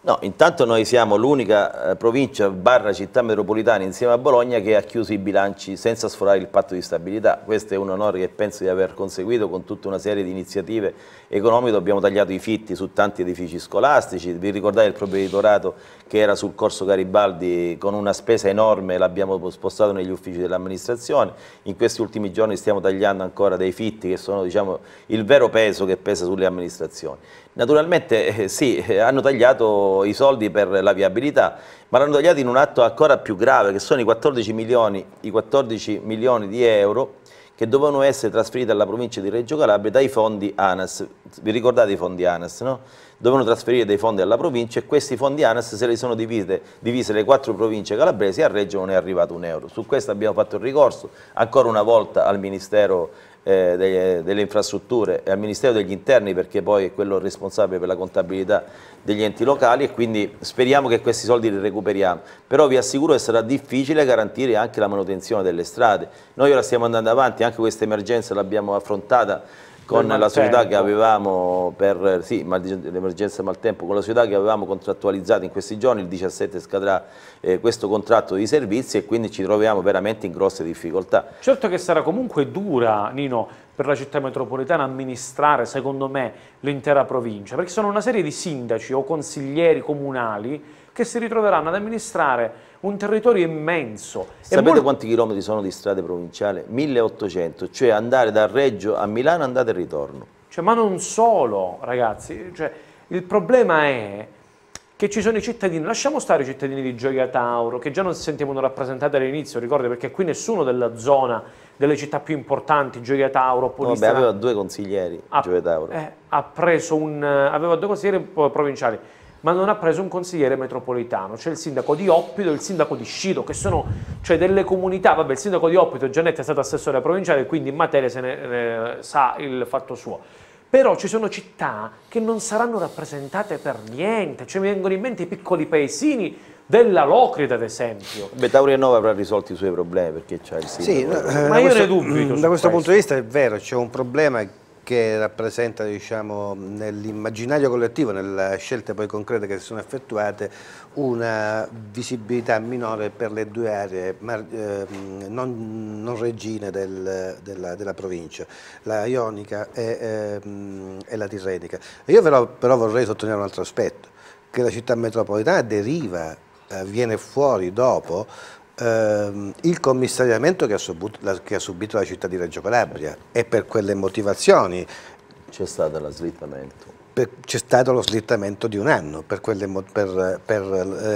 No, intanto noi siamo l'unica eh, provincia barra città metropolitana insieme a Bologna che ha chiuso i bilanci senza sforare il patto di stabilità. Questo è un onore che penso di aver conseguito con tutta una serie di iniziative economiche. Abbiamo tagliato i fitti su tanti edifici scolastici. Vi ricordate il provveditorato che era sul corso Garibaldi con una spesa enorme, l'abbiamo spostato negli uffici dell'amministrazione. In questi ultimi giorni stiamo tagliando ancora dei fitti che sono diciamo, il vero peso che pesa sulle amministrazioni. Naturalmente eh, sì, eh, hanno tagliato i soldi per la viabilità, ma l'hanno tagliato in un atto ancora più grave, che sono i 14 milioni, i 14 milioni di euro che dovevano essere trasferiti alla provincia di Reggio Calabria dai fondi ANAS. Vi ricordate i fondi ANAS, no? Dovevano trasferire dei fondi alla provincia e questi fondi ANAS se li sono divise, divise le quattro province calabresi a Reggio non è arrivato un euro. Su questo abbiamo fatto il ricorso ancora una volta al Ministero eh, delle, delle, infrastrutture e al Ministero degli Interni perché poi è quello responsabile per la contabilità degli enti locali e quindi speriamo che questi soldi li recuperiamo. Però vi assicuro che sarà difficile garantire anche la manutenzione delle strade. Noi ora stiamo andando avanti, anche questa emergenza l'abbiamo affrontata con la società che avevamo per sì, l'emergenza maltempo, con la società che avevamo contrattualizzato in questi giorni, il 17 scadrà eh, questo contratto di servizi e quindi ci troviamo veramente in grosse difficoltà. Certo che sarà comunque dura, Nino, per la città metropolitana amministrare, secondo me, l'intera provincia, perché sono una serie di sindaci o consiglieri comunali che si ritroveranno ad amministrare un territorio immenso. Sapete molto... quanti chilometri sono di strade provinciali? 1800, cioè andare da Reggio a Milano andate e ritorno. Cioè, ma non solo, ragazzi. Cioè, il problema è che ci sono i cittadini, lasciamo stare i cittadini di Gioia Tauro, che già non si sentivano rappresentati all'inizio, ricordi, perché qui nessuno della zona, delle città più importanti, Gioia Tauro, Polistena... No, beh, aveva due consiglieri, ha, Gioia Tauro. Eh, ha preso un... aveva due consiglieri eh, provinciali ma non ha preso un consigliere metropolitano. C'è il sindaco di Oppido e il sindaco di Scido, che sono cioè, delle comunità. Vabbè, il sindaco di Oppido, Giannetti, è stato assessore provinciale, quindi in materia se ne eh, sa il fatto suo. Però ci sono città che non saranno rappresentate per niente, cioè mi vengono in mente i piccoli paesini della Locrida ad esempio. Beh, Taurianova avrà risolto i suoi problemi perché c'è il sindaco. Sì, eh, ma io questo, ne dubito. Da questo, questo punto di vista è vero, c'è un problema che rappresenta diciamo, nell'immaginario collettivo, nelle scelte poi concrete che si sono effettuate, una visibilità minore per le due aree eh, non, non, regine del, della, della, provincia, la Ionica e, eh, e la Tirrenica. Io però, però vorrei sottolineare un altro aspetto, che la città metropolitana deriva, eh, viene fuori dopo ehm, il commissariamento che ha, subito, la, che ha, subito, la, città di Reggio Calabria e per quelle motivazioni. C'è stato l'slittamento c'è stato lo slittamento di un anno per, quelle, per, per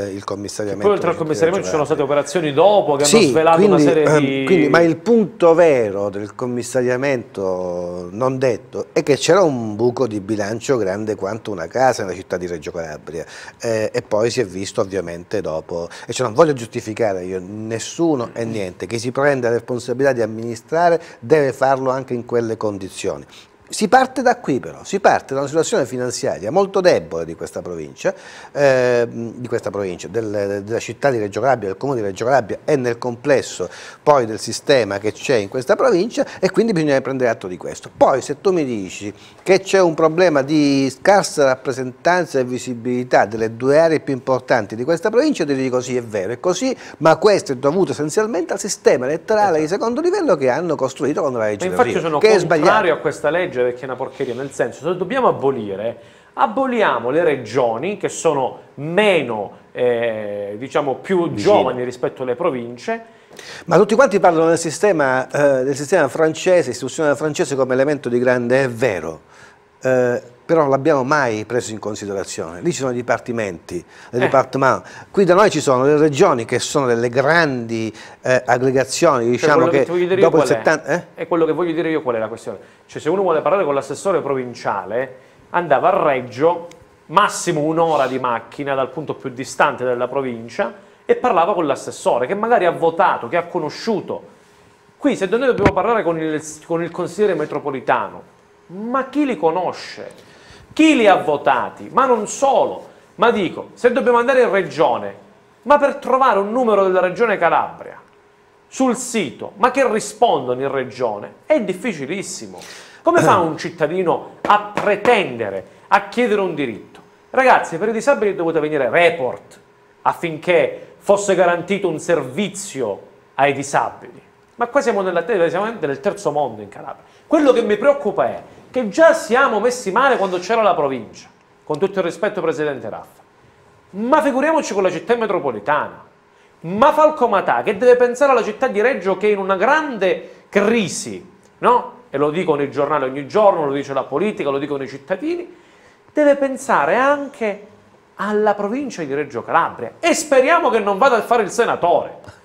eh, il commissariamento. Poi oltre al commissariamento ci sono state operazioni dopo che sì, hanno svelato quindi, una serie ehm, di... Quindi, ma il punto vero del commissariamento non detto è che c'era un buco di bilancio grande quanto una casa nella città di Reggio Calabria eh, e poi si è visto ovviamente dopo, e cioè non voglio giustificare io nessuno e niente, chi si prende la responsabilità di amministrare deve farlo anche in quelle condizioni. Si parte da qui però, si parte da una situazione finanziaria molto debole di questa provincia, eh, di questa provincia del, della città di Reggio Calabria, del comune di Reggio Calabria e nel complesso poi del sistema che c'è in questa provincia e quindi bisogna prendere atto di questo. Poi se tu mi dici che c'è un problema di scarsa rappresentanza e visibilità delle due aree più importanti di questa provincia, ti dico sì è vero, è così, ma questo è dovuto essenzialmente al sistema elettorale esatto. di secondo livello che hanno costruito con la legge del Rio, che è sbagliato. a questa legge legge perché è una porcheria, nel senso se dobbiamo abolire, aboliamo le regioni che sono meno, eh, diciamo, più Vicino. giovani rispetto alle province. Ma tutti quanti parlano del sistema, eh, del sistema francese, istituzionale francese come elemento di grande, è vero. Eh, però non l'abbiamo mai preso in considerazione. Lì ci sono i dipartimenti, le eh. Departement. Qui da noi ci sono le regioni che sono delle grandi eh, aggregazioni, cioè, diciamo che, che dopo il 70... È? Eh? è quello che voglio dire io qual è la questione. Cioè se uno vuole parlare con l'assessore provinciale, andava a Reggio, massimo un'ora di macchina dal punto più distante della provincia, e parlava con l'assessore, che magari ha votato, che ha conosciuto. Qui se noi dobbiamo parlare con il, con il consigliere metropolitano, ma chi li conosce? chi li ha votati, ma non solo. Ma dico, se dobbiamo andare in regione, ma per trovare un numero della regione Calabria sul sito, ma che rispondono in regione, è difficilissimo. Come fa un cittadino a pretendere, a chiedere un diritto? Ragazzi, per i disabili è dovuto venire report affinché fosse garantito un servizio ai disabili. Ma qua siamo, nella, siamo nel terzo mondo in Calabria. Quello che mi preoccupa è che già siamo messi male quando c'era la provincia, con tutto il rispetto Presidente Raffa. Ma figuriamoci con la città metropolitana. Ma Falco Matà, che deve pensare alla città di Reggio che è in una grande crisi, no? E lo dicono i giornali ogni giorno, lo dice la politica, lo dicono i cittadini, deve pensare anche alla provincia di Reggio Calabria e speriamo che non vada a fare il senatore.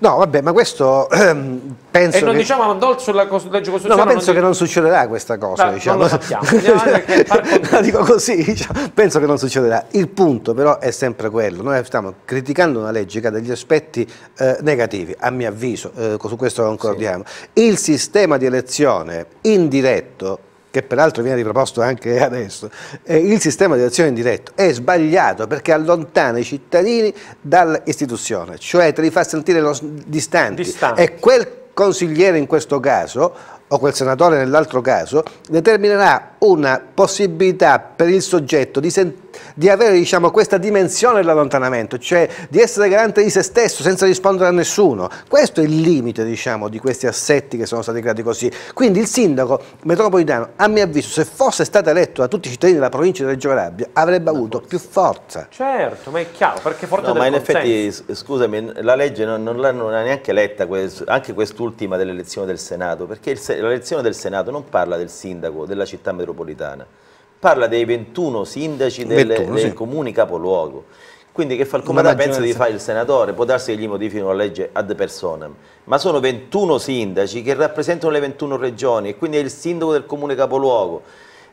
No, vabbè, ma questo ehm, penso E non che... diciamo Mandol sulla legge costituzionale. No, ma penso non che non succederà questa cosa, no, diciamo. Non lo sappiamo. no, dico così, diciamo, penso che non succederà. Il punto però è sempre quello, noi stiamo criticando una legge che ha degli aspetti eh, negativi, a mio avviso, eh, su questo concordiamo. Sì. Il sistema di elezione indiretto che peraltro viene riproposto anche adesso, eh, il sistema di azione indiretto è sbagliato perché allontana i cittadini dall'istituzione, cioè te li fa sentire lo, distanti. distanti. E quel consigliere in questo caso o quel senatore nell'altro caso determinerà una possibilità per il soggetto di sentire di avere diciamo, questa dimensione dell'allontanamento, cioè di essere garante di se stesso senza rispondere a nessuno. Questo è il limite diciamo, di questi assetti che sono stati creati così. Quindi il sindaco metropolitano, a mio avviso, se fosse stato eletto da tutti i cittadini della provincia di Reggio Calabria, avrebbe avuto più forza. Certo, ma è chiaro, perché forza no, ma in consenso. effetti, scusami, la legge non, non l'ha neanche letta, anche quest'ultima dell'elezione del Senato, perché l'elezione del Senato non parla del sindaco della città metropolitana parla dei 21 sindaci delle, 21, dei sì. comuni capoluogo. Quindi che Falcomarà pensa di fare il senatore, può darsi che gli modifichino la legge ad personam, ma sono 21 sindaci che rappresentano le 21 regioni e quindi è il sindaco del comune capoluogo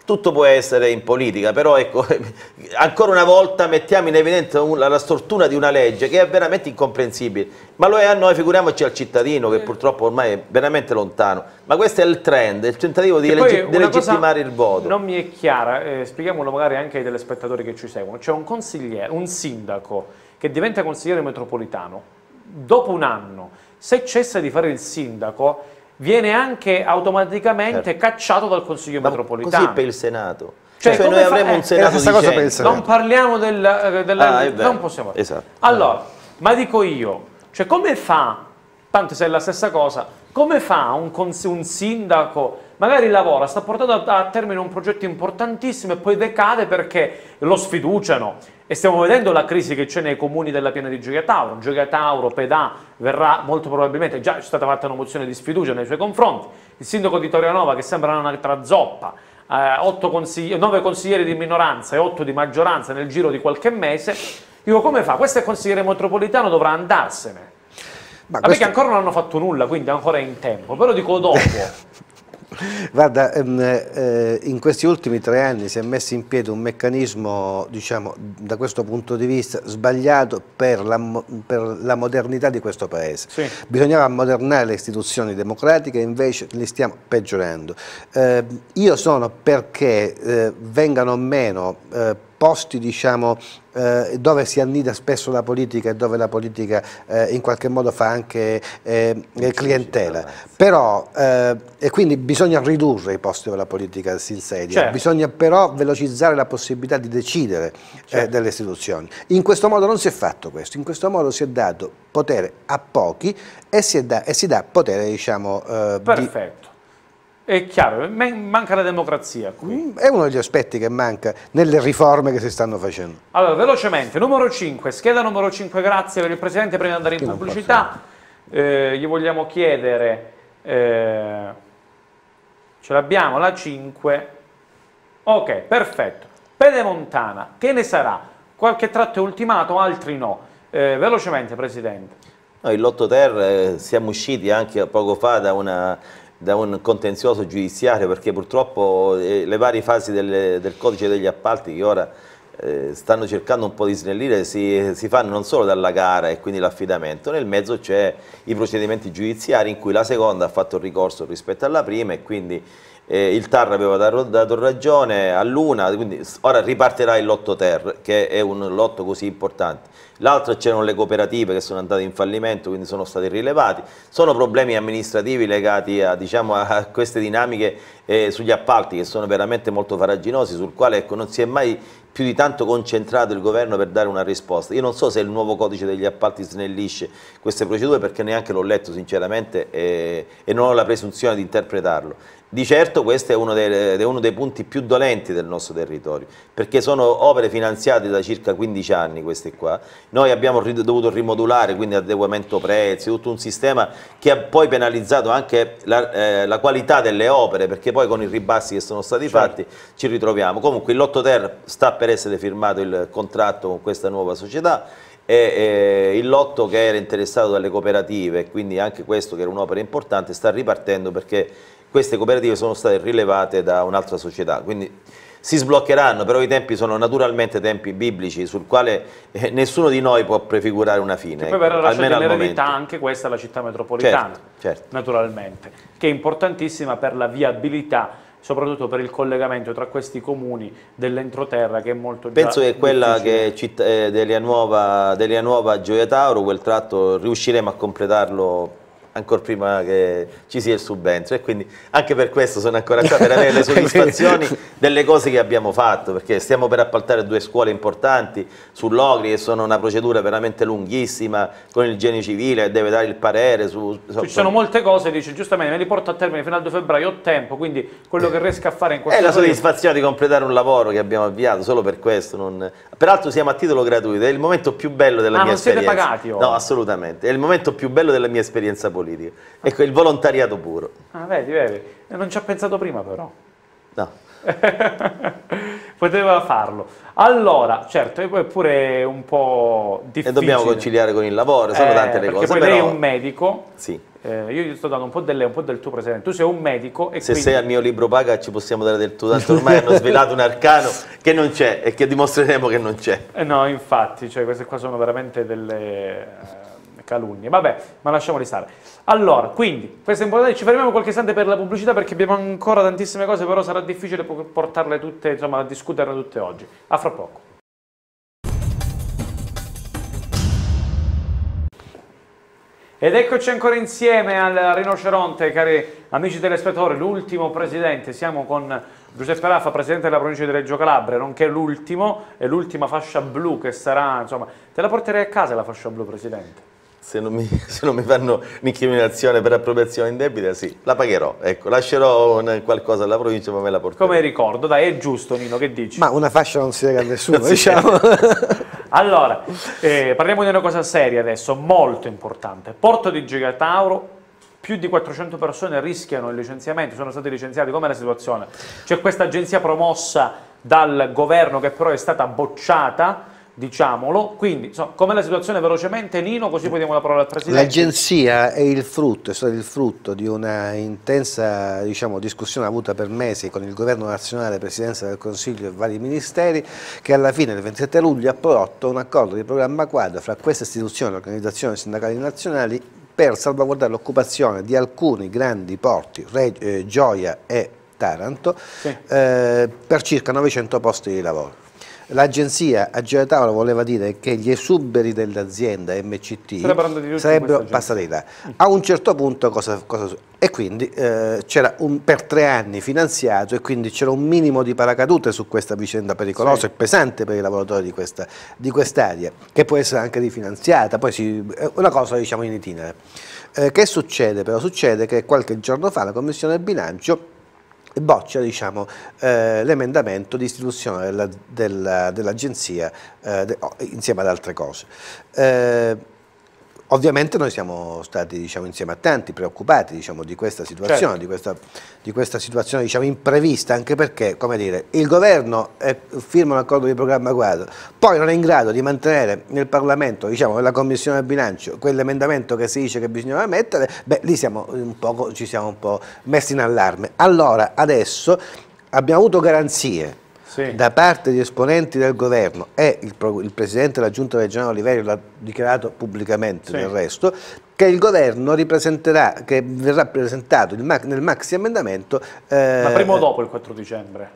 tutto può essere in politica, però ecco, ancora una volta mettiamo in evidenza la stortura di una legge che è veramente incomprensibile, ma lo è a noi, figuriamoci al cittadino che purtroppo ormai è veramente lontano, ma questo è il trend, il tentativo di, legge, di legittimare il voto. Non mi è chiara, eh, spieghiamolo magari anche ai telespettatori che ci seguono, c'è un consigliere, un sindaco che diventa consigliere metropolitano, dopo un anno, se cessa di fare il sindaco viene anche automaticamente certo. cacciato dal Consiglio Ma metropolitano. Così per il Senato. Cioè, cioè noi avremo un eh, Senato di cosa per il Senato. Non parliamo del... Eh, della... Ah, non possiamo... Esatto. Allora, ma dico io, cioè come fa, tanto se è la stessa cosa, come fa un, un sindaco magari lavora, sta portando a termine un progetto importantissimo e poi decade perché lo sfiduciano. E stiamo vedendo la crisi che c'è nei comuni della piana di Gioia Tauro. Gioia Tauro, Pedà, verrà molto probabilmente, già è stata fatta una mozione di sfiducia nei suoi confronti. Il sindaco di Torianova che sembra un'altra zoppa, eh, consigli 9 consiglieri di minoranza e 8 di maggioranza nel giro di qualche mese. Dico, come fa? Questo è consigliere metropolitano, dovrà andarsene. Ma Vabbè questo... che ancora non hanno fatto nulla, quindi ancora è in tempo, però dico dopo. Guarda, ehm, eh, in questi ultimi tre anni si è messo in piedi un meccanismo, diciamo, da questo punto di vista sbagliato per la, per la modernità di questo Paese. Sì. Bisognava ammodernare le istituzioni democratiche, invece le stiamo peggiorando. Ehm, io sono perché eh, vengano meno eh, posti diciamo, eh, dove si annida spesso la politica e dove la politica eh, in qualche modo fa anche eh, clientela. Però, eh, e quindi bisogna ridurre i posti dove la politica si insedia, certo. bisogna però velocizzare la possibilità di decidere eh, certo. delle istituzioni. In questo modo non si è fatto questo, in questo modo si è dato potere a pochi e si, da, e si dà potere diciamo, eh, di, è chiaro, manca la democrazia qui. Mm, è uno degli aspetti che manca nelle riforme che si stanno facendo. Allora, velocemente, numero 5, scheda numero 5, grazie per il Presidente, prima di andare in pubblicità, eh, gli vogliamo chiedere, eh, ce l'abbiamo la 5, ok, perfetto, Pedemontana, che ne sarà? Qualche tratto è ultimato, altri no. Eh, velocemente, Presidente. No, il lotto Ter eh, siamo usciti anche poco fa da una da un contenzioso giudiziario perché purtroppo eh, le varie fasi del, del codice degli appalti che ora eh, stanno cercando un po' di snellire si, si, fanno non solo dalla gara e quindi l'affidamento, nel mezzo c'è i procedimenti giudiziari in cui la seconda ha fatto ricorso rispetto alla prima e quindi eh, il TAR aveva dato, dato ragione all'una, quindi ora ripartirà il lotto TER che è un lotto così importante. L'altro c'erano le cooperative che sono andate in fallimento, quindi sono stati rilevati. Sono problemi amministrativi legati a, diciamo, a queste dinamiche eh, sugli appalti che sono veramente molto faraginosi, sul quale ecco, non si è mai più di tanto concentrato il governo per dare una risposta. Io non so se il nuovo codice degli appalti snellisce queste procedure perché neanche l'ho letto sinceramente eh, e non ho la presunzione di interpretarlo di certo questo è uno dei, uno dei, punti più dolenti del nostro territorio, perché sono opere finanziate da circa 15 anni queste qua. Noi abbiamo dovuto rimodulare, quindi adeguamento prezzi, tutto un sistema che ha poi penalizzato anche la, eh, la qualità delle opere, perché poi con i ribassi che sono stati certo. fatti ci ritroviamo. Comunque il Lotto Ter sta per essere firmato il contratto con questa nuova società e, eh, il lotto che era interessato dalle cooperative, quindi anche questo che era un'opera importante, sta ripartendo perché queste cooperative sono state rilevate da un'altra società, quindi si sbloccheranno, però i tempi sono naturalmente tempi biblici sul quale eh, nessuno di noi può prefigurare una fine. Che poi verrà lasciata l'eredità anche questa la città metropolitana, certo, certo. naturalmente, che è importantissima per la viabilità soprattutto per il collegamento tra questi comuni dell'entroterra che è molto Penso che quella che città, eh, nuova, della nuova Gioia Tauro, quel tratto riusciremo a completarlo ancora prima che ci sia il subentro e quindi anche per questo sono ancora qua per avere le soddisfazioni delle cose che abbiamo fatto perché stiamo per appaltare due scuole importanti sull'Ogri che sono una procedura veramente lunghissima con il genio civile che deve dare il parere su, so, ci sono molte cose dice giustamente me li porto a termine fino al 2 febbraio ho tempo quindi quello che riesco a fare in qualche è la soddisfazione di completare un lavoro che abbiamo avviato solo per questo non... peraltro siamo a titolo gratuito è il momento più bello della ah, mia esperienza ah non siete pagati oh. no assolutamente è il momento più bello della mia esperienza politica politico. Ecco, il volontariato puro. Ah, vedi, vedi. Eh, non ci ha pensato prima però. No. Poteva farlo. Allora, certo, e è pure un po' difficile. E dobbiamo conciliare con il lavoro, sono eh, tante le cose. Poi però... lei è un medico. Sì. Eh, io gli sto dando un po' del, un po del tuo presente. Tu sei un medico. E Se quindi... sei al mio libro paga ci possiamo dare del tuo, tanto ormai hanno svelato un arcano che non c'è e che dimostreremo che non c'è. Eh no, infatti, cioè, queste qua sono veramente delle calunnie. Vabbè, ma lasciamoli stare. Allora, quindi, questo è importante, ci fermiamo qualche istante per la pubblicità perché abbiamo ancora tantissime cose, però sarà difficile portarle tutte, insomma, a discuterle tutte oggi. A fra poco. Ed eccoci ancora insieme al rinoceronte, cari amici telespettatori, l'ultimo presidente. Siamo con Giuseppe Raffa, presidente della provincia di Reggio Calabria, nonché l'ultimo e l'ultima fascia blu che sarà, insomma, te la porterei a casa la fascia blu, presidente? se non, mi, se non mi, fanno l'incriminazione per appropriazione in debita, sì, la pagherò. Ecco, lascerò qualcosa alla provincia, ma me la porterò. Come ricordo, dai, è giusto Nino, che dici? Ma una fascia non si lega a nessuno, diciamo. allora, eh, parliamo di una cosa seria adesso, molto importante. Porto di Gigatauro, più di 400 persone rischiano il licenziamento, sono stati licenziati, com'è la situazione? C'è questa agenzia promossa dal governo che però è stata bocciata, diciamolo. Quindi, so, com'è la situazione velocemente, Nino, così poi diamo la parola al Presidente. L'agenzia è, il frutto, è stato il frutto di una intensa diciamo, discussione avuta per mesi con il Governo nazionale, Presidenza del Consiglio e vari ministeri, che alla fine il 27 luglio ha prodotto un accordo di programma quadro fra queste istituzioni e organizzazioni sindacali nazionali per salvaguardare l'occupazione di alcuni grandi porti, Re, eh, Gioia e Taranto, sì. eh, per circa 900 posti di lavoro. L'agenzia a giro Giratauro voleva dire che gli esuberi dell'azienda MCT sarebbero, passati là. A un certo punto cosa, cosa e quindi eh, c'era per tre anni finanziato e quindi c'era un minimo di paracadute su questa vicenda pericolosa sì. e pesante per i lavoratori di questa di quest'area, che può essere anche rifinanziata, poi si, eh, una cosa diciamo in itinere. Eh, che succede però? Succede che qualche giorno fa la Commissione del Bilancio boccia diciamo, eh, l'emendamento di istituzione dell'agenzia eh, de, oh, insieme ad altre cose. Eh, Ovviamente noi siamo stati diciamo, insieme a tanti preoccupati diciamo, di questa situazione, certo. di, questa, di questa, situazione diciamo, imprevista, anche perché dire, il governo è, eh, firma un accordo di programma quadro, poi non è in grado di mantenere nel Parlamento, diciamo, nella Commissione del bilancio, quell'emendamento che si dice che bisognava mettere, beh lì siamo poco, ci siamo un po' messi in allarme. Allora adesso abbiamo avuto garanzie sì. da parte di esponenti del governo e il, il Presidente della Giunta regionale Oliverio l'ha dichiarato pubblicamente sì. del resto, che il governo ripresenterà, che verrà presentato nel maxi emendamento. Eh, Ma prima o dopo il 4 dicembre?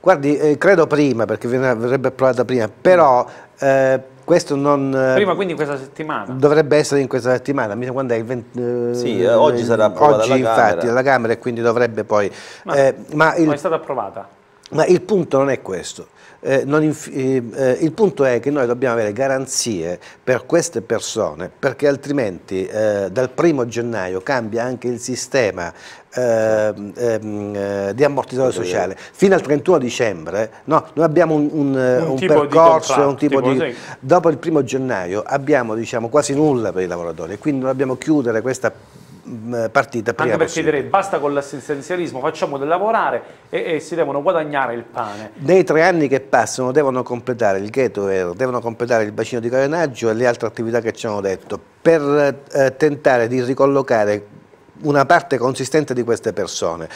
Guardi, eh, credo prima, perché verrebbe approvata prima, però eh, questo non... Prima quindi in questa settimana? Dovrebbe essere in questa settimana, mi sa quando è il 20... Eh, sì, eh, oggi sarà approvata Oggi alla infatti, Camera. alla Camera e quindi dovrebbe poi... Ma, eh, ma, il, ma è stata approvata? Ma il punto non è questo. Eh, eh, eh, il punto è che noi dobbiamo avere garanzie per queste persone perché altrimenti eh, dal primo gennaio cambia anche il sistema eh, ehm, eh, di ammortizzatore sociale fino al 31 dicembre no, noi abbiamo un, un, un, un percorso contratto, tipo tipo di, dopo il primo gennaio abbiamo diciamo, quasi nulla per i lavoratori quindi dobbiamo chiudere questa Mm, eh, partita prima Anche perché direi basta con l'assistenzialismo, facciamo del lavorare e, e, si devono guadagnare il pane. Nei tre anni che passano devono completare il ghetto, devono completare il bacino di carenaggio e le altre attività che ci hanno detto per eh, tentare di ricollocare una parte consistente di queste persone.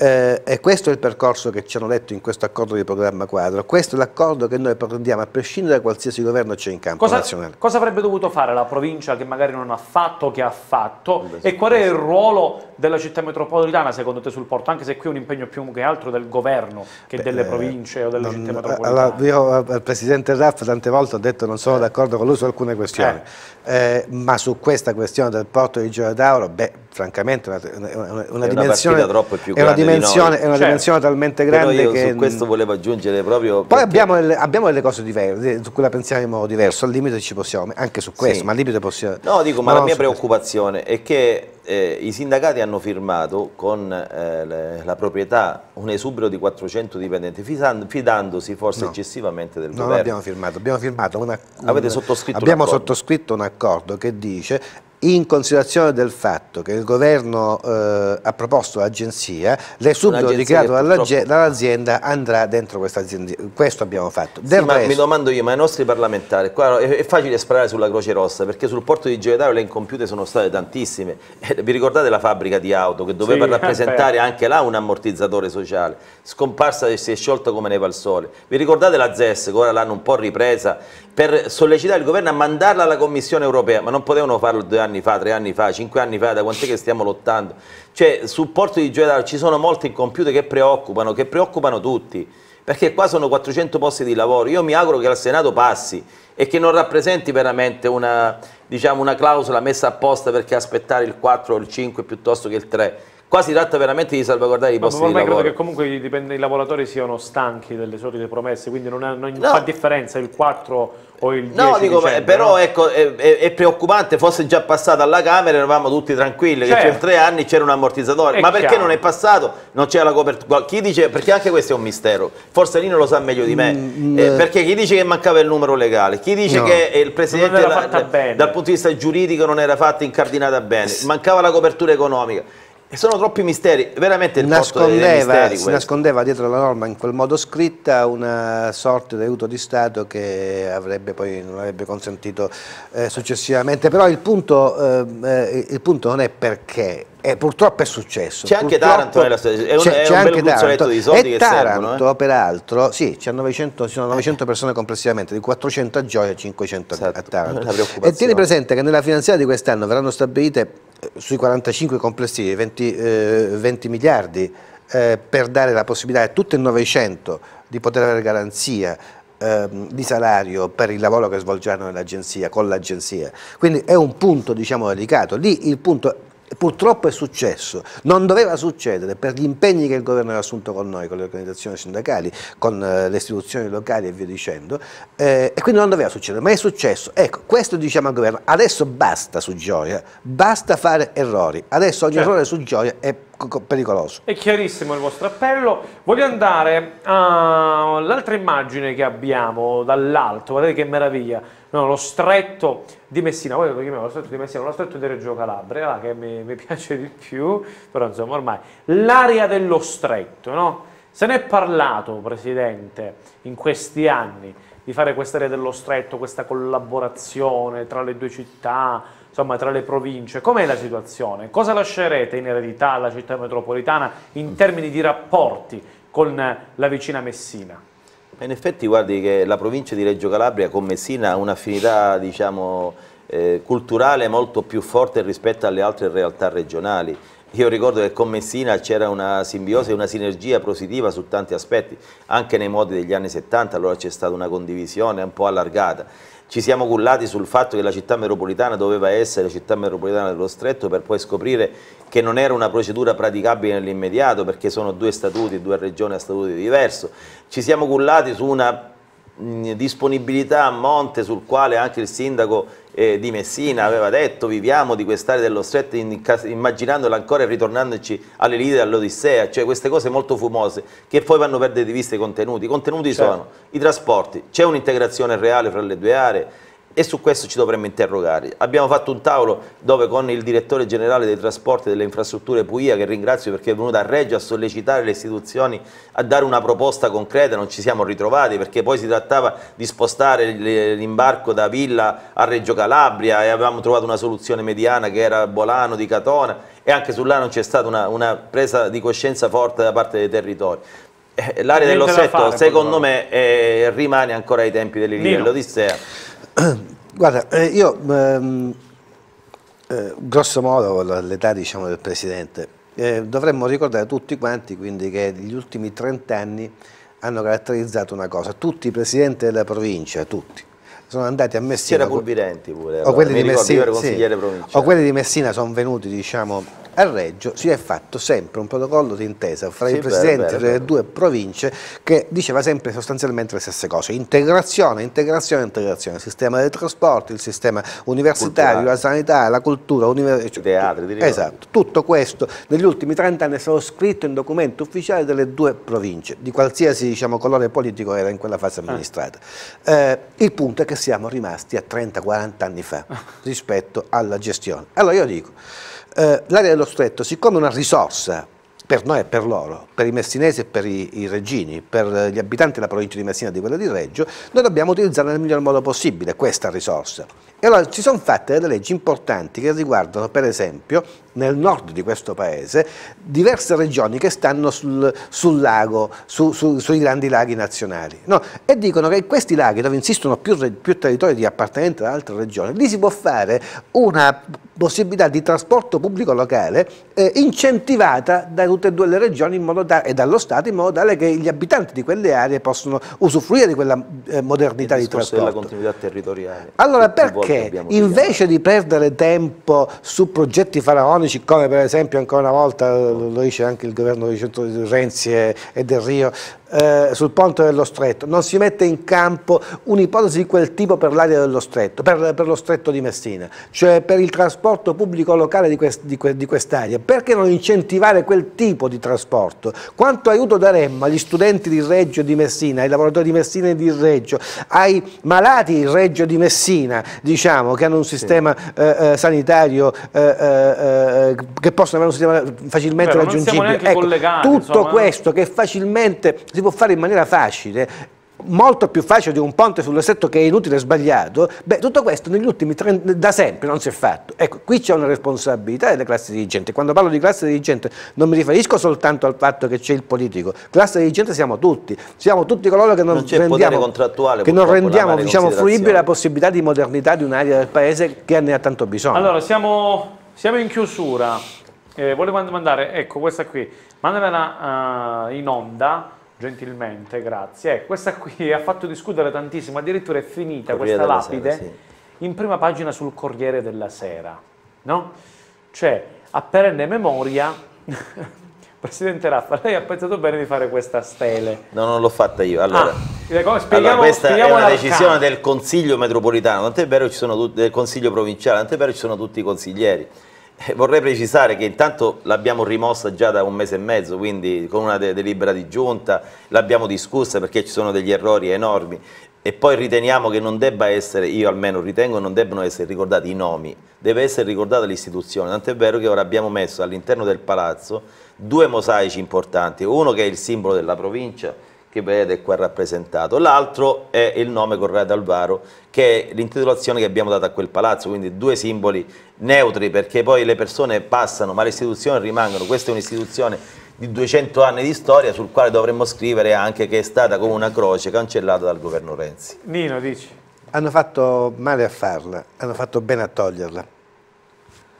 Eh, e questo è il percorso che ci hanno letto in questo accordo di programma quadro. Questo è l'accordo che noi prendiamo a prescindere da qualsiasi governo c'è in campo cosa, nazionale. Cosa avrebbe dovuto fare la provincia che magari non ha fatto, che ha fatto? Beh, e qual è il ruolo della città metropolitana secondo te sul porto? Anche se qui è un impegno più che altro del governo che Beh, delle eh, province o delle non, città eh, metropolitane. Allora, io al eh, Presidente Raff tante volte ho detto non sono d'accordo con lui su alcune questioni, eh. ma su questa questione del porto di Gioia Giordano, beh, francamente, è una, una, una, una dimensione... troppo più grande dimensione, è una certo. dimensione talmente grande Però io che... su questo volevo aggiungere proprio... Poi perché... abbiamo, delle, abbiamo, delle, cose diverse, su cui la pensiamo in modo diverso, al limite ci possiamo, anche su questo, sì. ma al limite possiamo... No, dico, ma, ma la mia preoccupazione questo. è che eh, i sindacati hanno firmato con eh, le, la proprietà un esubero di 400 dipendenti, fidandosi forse no, eccessivamente del no, governo. No, abbiamo firmato, abbiamo firmato una, Avete sottoscritto abbiamo un sottoscritto un accordo che dice in considerazione del fatto che il governo eh, ha proposto l'agenzia, lei subito dichiarato dall'azienda andrà dentro questa azienda. Questo abbiamo fatto. Sì, resto... mi domando io, ma i nostri parlamentari, qua è, è, facile sparare sulla Croce Rossa perché sul porto di Giovedano le incompiute sono state tantissime. Eh, vi ricordate la fabbrica di auto che doveva sì, rappresentare anche là un ammortizzatore sociale? Scomparsa e si è sciolta come neve al sole. Vi ricordate la ZES che ora l'hanno un po' ripresa per sollecitare il governo a mandarla alla Commissione europea, ma non potevano farlo due anni fa, tre anni fa, cinque anni fa, da quant'è che stiamo lottando? Cioè, sul porto di Gioia ci sono molti incompiuti che preoccupano, che preoccupano tutti, perché qua sono 400 posti di lavoro, io mi auguro che al Senato passi e che non rappresenti veramente una, diciamo, una clausola messa apposta perché aspettare il 4 o il 5 piuttosto che il 3, Qua si tratta veramente di salvaguardare i posti di lavoro. Ma credo che comunque i, i lavoratori siano stanchi delle solite promesse, quindi non, è, non no. fa differenza il 4 o il 10 No, dico, dicembre, però no? Ecco, è, è, è, preoccupante, fosse già passato alla Camera eravamo tutti tranquilli, certo. che per tre anni c'era un ammortizzatore, ma perché chiaro. non è passato? Non c'era la copertura, chi dice, perché anche questo è un mistero, forse Nino lo sa meglio di me, mm, mm eh, eh, perché chi dice che mancava il numero legale, chi dice no. che il Presidente era la, dal punto di vista giuridico non era fatta incardinata bene, mancava la copertura economica. E sono troppi misteri, veramente il nascondeva, misteri, Si nascondeva dietro la norma in quel modo scritta una sorta di aiuto di Stato che avrebbe poi non avrebbe consentito eh, successivamente. Però il punto, ehm, eh, il punto non è perché eh, purtroppo è successo. C'è anche Taranto è un, c'è, è un anche Taranto. di soldi e Taranto, servono, eh? peraltro, sì, ci sono 900 persone complessivamente, di 400 a Gioia e 500 esatto. a Taranto. E tieni presente che nella finanziaria di quest'anno verranno stabilite eh, sui 45 complessivi 20, eh, 20 miliardi eh, per dare la possibilità a tutto il 900 di poter avere garanzia ehm, di salario per il lavoro che svolgeranno con l'agenzia. Quindi è un punto diciamo, delicato. Lì il punto purtroppo è successo, non doveva succedere per gli impegni che il governo aveva assunto con noi, con le organizzazioni sindacali, con eh, le istituzioni locali e via dicendo, eh, e quindi non doveva succedere, ma è successo. Ecco, questo diciamo al governo, adesso basta su Gioia, basta fare errori, adesso ogni certo. errore su Gioia è pericoloso. È chiarissimo il vostro appello. Voglio andare all'altra immagine che abbiamo dall'alto, guardate che meraviglia no, lo stretto di Messina, voi lo chiamate lo stretto di Messina, lo stretto di Reggio Calabria, che mi, mi piace di più, però insomma ormai, l'area dello stretto, no? Se ne è parlato, Presidente, in questi anni, di fare quest'area dello stretto, questa collaborazione tra le due città, insomma tra le province. Com'è la situazione? Cosa lascerete in eredità alla città metropolitana in termini di rapporti con la vicina Messina? In effetti guardi che la provincia di Reggio Calabria con Messina ha un'affinità diciamo, eh, culturale molto più forte rispetto alle altre realtà regionali. Io ricordo che con Messina c'era una simbiosi e una sinergia positiva su tanti aspetti, anche nei modi degli anni 70, allora c'è stata una condivisione un po' allargata ci siamo cullati sul fatto che la città metropolitana doveva essere città metropolitana dello Stretto per poi scoprire che non era una procedura praticabile nell'immediato perché sono due statuti, due regioni a statuti diversi. Ci siamo cullati su una disponibilità a monte sul quale anche il sindaco eh, di Messina aveva detto viviamo di quest'area dello stretto in, immaginandola ancora e ritornandoci alle lide dell'Odissea, cioè queste cose molto fumose che poi vanno a perdere di vista i contenuti. I contenuti certo. sono i trasporti, c'è un'integrazione reale fra le due aree, e su questo ci dovremmo interrogare. Abbiamo fatto un tavolo dove con il direttore generale dei trasporti e delle infrastrutture Puia, che ringrazio perché è venuto a Reggio a sollecitare le istituzioni a dare una proposta concreta, non ci siamo ritrovati perché poi si trattava di spostare l'imbarco da Villa a Reggio Calabria e avevamo trovato una soluzione mediana che era Bolano di Catona e anche su là non c'è stata una, una presa di coscienza forte da parte dei territori. Eh, l'area dell'Ossetto, secondo me, eh, rimane ancora ai tempi dell'Odissea. Guarda, eh, io ehm, eh, grosso modo l'età diciamo, del Presidente, eh, dovremmo ricordare tutti quanti quindi che gli ultimi 30 anni hanno caratterizzato una cosa, tutti i Presidenti della provincia, tutti, sono andati a Messina. C'era Pulvirenti pure, o, quelli ricordo, Messina, sì, o quelli di Messina sono venuti diciamo, a Reggio si è fatto sempre un protocollo d'intesa fra sì, i presidenti vero, vero, delle due province che diceva sempre sostanzialmente le stesse cose, integrazione, integrazione, integrazione, il sistema dei trasporti, il sistema universitario, Culturale. la sanità, la cultura, cioè, teatri, tutto, esatto, tutto questo negli ultimi 30 anni è stato scritto in documento ufficiale delle due province, di qualsiasi diciamo, colore politico era in quella fase ah. amministrata. Ah. Eh, il punto è che siamo rimasti a 30-40 anni fa ah. rispetto alla gestione. Allora io dico, eh, l'area dello stretto, siccome è una risorsa per noi e per loro, per i messinesi e per i, i reggini, per gli abitanti della provincia di Messina e di quella di Reggio, noi dobbiamo utilizzarla nel miglior modo possibile, questa risorsa. E allora ci sono fatte delle leggi importanti che riguardano, per esempio, nel nord di questo paese, diverse regioni che stanno sul, sul lago, su, su, sui grandi laghi nazionali. No? E dicono che in questi laghi, dove insistono più, più territori di appartenenza ad altre regioni, lì si può fare una possibilità di trasporto pubblico locale eh, incentivata da tutte e due le regioni tale, e dallo Stato in modo tale che gli abitanti di quelle aree possano usufruire di quella eh, modernità di trasporto. della continuità territoriale. Allora, perché perché invece di perdere tempo su progetti faraonici, come per esempio ancora una volta lo dice anche il governo di Renzi e, e Del Rio, eh, sul ponte dello stretto, non si mette in campo un'ipotesi di quel tipo per l'area dello stretto, per, per, lo stretto di Messina, cioè per il trasporto pubblico locale di, quest, di, di quest'area, perché non incentivare quel tipo di trasporto? Quanto aiuto daremmo agli studenti di Reggio di Messina, ai lavoratori di Messina e di Reggio, ai malati di Reggio di Messina, diciamo, che hanno un sistema sì. Eh, eh, sanitario eh, eh, eh, che possono avere un sistema facilmente Però raggiungibile. Ecco, tutto insomma, questo che facilmente si può fare in maniera facile molto più facile di un ponte sull'assetto che è inutile e sbagliato, beh, tutto questo negli ultimi 30, da sempre non si è fatto. Ecco, qui c'è una responsabilità delle classi dirigenti. Quando parlo di classe dirigente non mi riferisco soltanto al fatto che c'è il politico. Classe dirigente siamo tutti, siamo tutti coloro che non, non rendiamo, che non rendiamo diciamo, fruibile la possibilità di modernità di un'area del paese che ne ha tanto bisogno. Allora, siamo, siamo in chiusura. Eh, volevo mandare, ecco, questa qui, mandamela uh, eh, in onda gentilmente, grazie. Eh, questa qui ha fatto discutere tantissimo, addirittura è finita Corriere questa lapide sera, sì. in prima pagina sul Corriere della Sera, no? Cioè, a perenne memoria, Presidente Raffa, lei ha pensato bene di fare questa stele. No, non l'ho fatta io. Allora, ah, eh, allora questa è una decisione del Consiglio metropolitano, tant'è vero ci sono tutti, del Consiglio provinciale, tant'è vero ci sono tutti i consiglieri eh, vorrei precisare che intanto l'abbiamo rimossa già da un mese e mezzo, quindi con una delibera di giunta, l'abbiamo discussa perché ci sono degli errori enormi e poi riteniamo che non debba essere, io almeno ritengo, non debbano essere ricordati i nomi, deve essere ricordata l'istituzione, tant'è vero che ora abbiamo messo all'interno del palazzo due mosaici importanti, uno che è il simbolo della provincia che vedete qua rappresentato. L'altro è il nome Corrado Alvaro, che è l'intitolazione che abbiamo dato a quel palazzo, quindi due simboli neutri, perché poi le persone passano, ma le istituzioni rimangono. Questa è un'istituzione di 200 anni di storia sul quale dovremmo scrivere anche che è stata come una croce cancellata dal governo Renzi. Nino dici? Hanno fatto male a farla, hanno fatto bene a toglierla.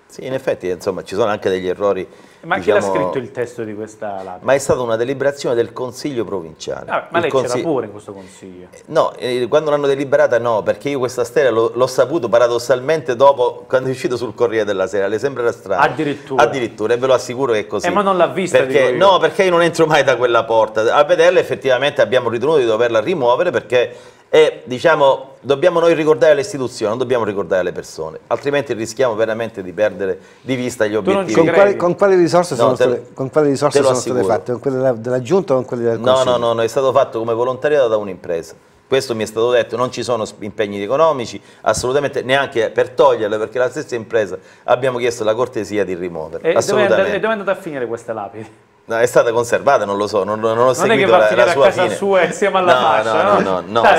Sì, in effetti insomma, ci sono anche degli errori. Ma diciamo, chi l'ha diciamo, scritto il testo di questa lapide? Ma è stata una deliberazione del Consiglio provinciale. Ah, ma lei lei c'era pure in questo Consiglio? No, eh, quando l'hanno deliberata no, perché io questa stella l'ho saputo paradossalmente dopo quando è uscito sul Corriere della Sera, le sembra strano. Addirittura? Addirittura, e ve lo assicuro che è così. Eh, ma non l'ha vista? Perché, no, perché io non entro mai da quella porta. A vederla effettivamente abbiamo ritenuto di doverla rimuovere perché e diciamo, dobbiamo noi ricordare le istituzioni, non dobbiamo ricordare le persone, altrimenti rischiamo veramente di perdere di vista gli obiettivi. Con quali, con quali, risorse no, sono, te, state, con quali risorse sono state fatte? Con quelle della, Giunta o con quelle del Consiglio? No, no, no, è stato fatto come volontariato da un'impresa. Questo mi è stato detto, non ci sono impegni economici, assolutamente neanche per toglierle, perché la stessa impresa abbiamo chiesto la cortesia di rimuoverle. E dove è andata a finire queste lapidi? No, è stata conservata, non lo so, non, non ho non seguito la, la sua fine. sua insieme alla no, fascia, no? No, no, no, no la,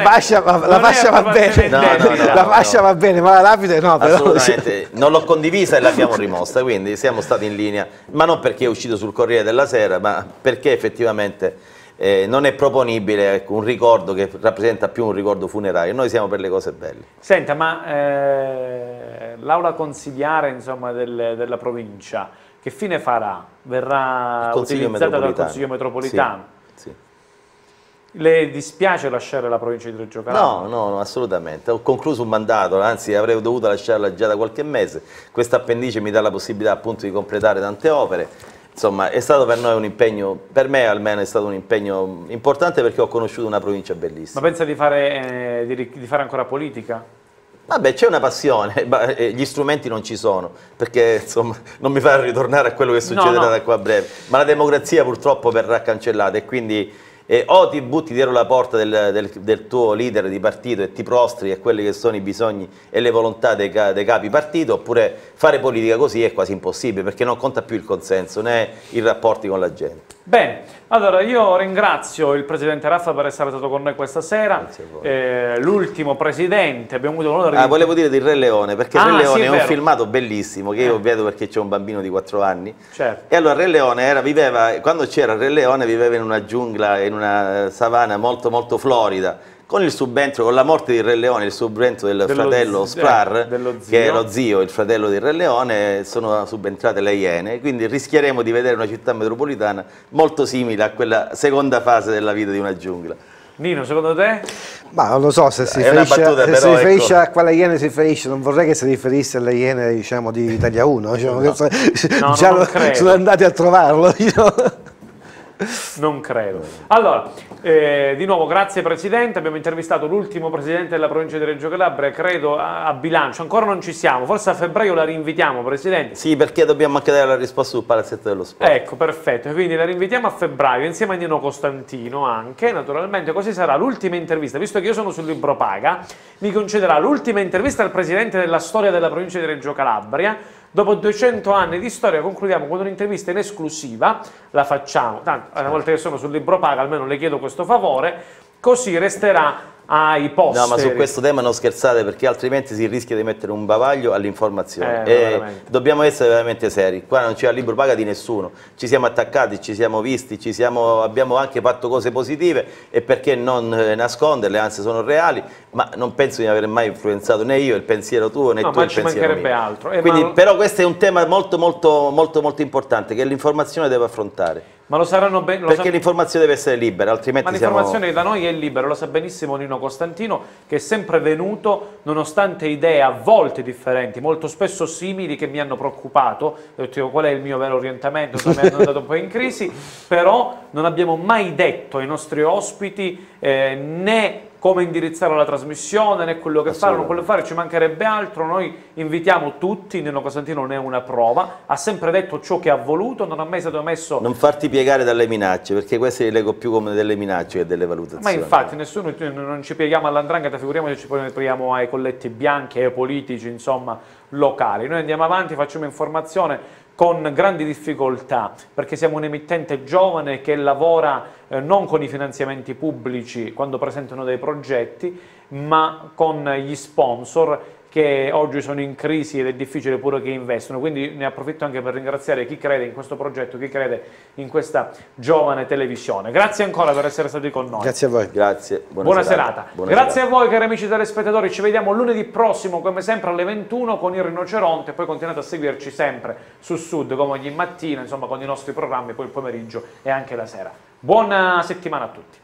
fascia, la, la fascia va bene, no, la fascia va bene, ma la lapide no. Assolutamente, non l'ho condivisa e l'abbiamo rimossa, quindi siamo stati in linea, ma non perché è uscito sul Corriere della Sera, ma perché effettivamente eh, non è proponibile ecco, un ricordo che rappresenta più un ricordo funerario, noi siamo per le cose belle. Senta, ma eh, l'aula consigliare insomma, del, della provincia che fine farà? Verrà utilizzata dal Consiglio metropolitano? Sì, sì. Le dispiace lasciare la provincia di Reggio Calabria? No, no, no, assolutamente. Ho concluso un mandato, anzi avrei dovuto lasciarla già da qualche mese. Questa appendice mi dà la possibilità appunto di completare tante opere insomma è stato per noi un impegno, per me almeno è stato un impegno importante perché ho conosciuto una provincia bellissima. Ma pensa di fare, eh, di, di fare ancora politica? Vabbè, c'è una passione, ma eh, gli strumenti non ci sono, perché insomma non mi fa ritornare a quello che succederà no, no. da qua a breve. Ma la democrazia purtroppo verrà cancellata e quindi eh, o ti butti dietro la porta del, del, del, tuo leader di partito e ti prostri a quelli che sono i bisogni e le volontà dei, dei, capi partito, oppure fare politica così è quasi impossibile perché non conta più il consenso né i rapporti con la gente. Bene, allora io ringrazio il Presidente Raffa per essere stato con noi questa sera, eh, l'ultimo Presidente, abbiamo avuto l'onore di... Ah, volevo dire del Re Leone, perché ah, Re Leone sì, è, è un filmato bellissimo che eh. io vedo perché c'è un bambino di 4 anni. Certo. E allora Re Leone era, viveva, quando c'era Re Leone viveva in una giungla, in una una eh, savana molto molto florida, con il subentro, con la morte di Re Leone, il subentro del dello fratello eh, Sprar, che è lo zio, il fratello di Re Leone, sono subentrate le Iene, quindi rischieremo di vedere una città metropolitana molto simile a quella seconda fase della vita di una giungla. Nino, secondo te? Ma non lo so se si riferisce, ecco. a quale iene si riferisce, non vorrei che si riferisse alle iene diciamo, di Italia 1, diciamo, no. Che, no, già lo, sono andati a trovarlo. Io. Diciamo non credo. Allora, eh, di nuovo grazie Presidente, abbiamo intervistato l'ultimo Presidente della provincia di Reggio Calabria, credo a, a, bilancio, ancora non ci siamo, forse a febbraio la rinvitiamo Presidente. Sì, perché dobbiamo anche dare la risposta sul palazzetto dello sport. Ecco, perfetto, quindi la rinvitiamo a febbraio insieme a Nino Costantino anche, naturalmente così sarà l'ultima intervista, visto che io sono sul libro paga, mi concederà l'ultima intervista al Presidente della storia della provincia di Reggio Calabria, Dopo 200 anni di storia concludiamo con un'intervista in esclusiva, la facciamo, tanto una certo. volta che sono sul libro paga almeno le chiedo questo favore, così resterà ai posteri. No, ma su questo tema non scherzate perché altrimenti si rischia di mettere un bavaglio all'informazione. Eh, dobbiamo essere veramente seri. Qua non c'è libro paga di nessuno. Ci siamo attaccati, ci siamo visti, ci siamo, abbiamo anche fatto cose positive e perché non eh, nasconderle, anzi sono reali, ma non penso di aver mai influenzato né io il pensiero tuo né no, tu il pensiero mio. Altro. Eh, Quindi, ma... Però questo è un tema molto molto molto molto importante che l'informazione deve affrontare. Ma lo saranno ben... Lo perché sa... l'informazione deve essere libera, altrimenti Ma l'informazione siamo... da noi è libera, lo sa benissimo Nino Costantino che è sempre venuto nonostante idee a volte differenti, molto spesso simili che mi hanno preoccupato, ho detto qual è il mio vero orientamento, mi hanno andato un po' in crisi, però non abbiamo mai detto ai nostri ospiti eh, né come indirizzare la trasmissione, né quello che fare, non quello che fare, ci mancherebbe altro, noi invitiamo tutti, Nino Costantino non è una prova, ha sempre detto ciò che ha voluto, non ha mai stato messo... Non farti piegare dalle minacce, perché queste le leggo più come delle minacce che delle valutazioni. Ma infatti nessuno, non ci pieghiamo all'andrangheta, figuriamoci ci pieghiamo ai colletti bianchi, ai politici, insomma, locali. Noi andiamo avanti, facciamo informazione, con grandi difficoltà perché siamo un emittente giovane che lavora eh, non con i finanziamenti pubblici quando presentano dei progetti ma con gli sponsor che oggi sono in crisi ed è difficile pure che investono, quindi ne approfitto anche per ringraziare chi crede in questo progetto, chi crede in questa giovane televisione. Grazie ancora per essere stati con noi. Grazie a voi. Grazie, buona, buona serata. serata. Buona Grazie serata. a voi cari amici telespettatori, ci vediamo lunedì prossimo come sempre alle 21 con il Rinoceronte, poi continuate a seguirci sempre su Sud come ogni mattina, insomma con i nostri programmi, poi il pomeriggio e anche la sera. Buona settimana a tutti.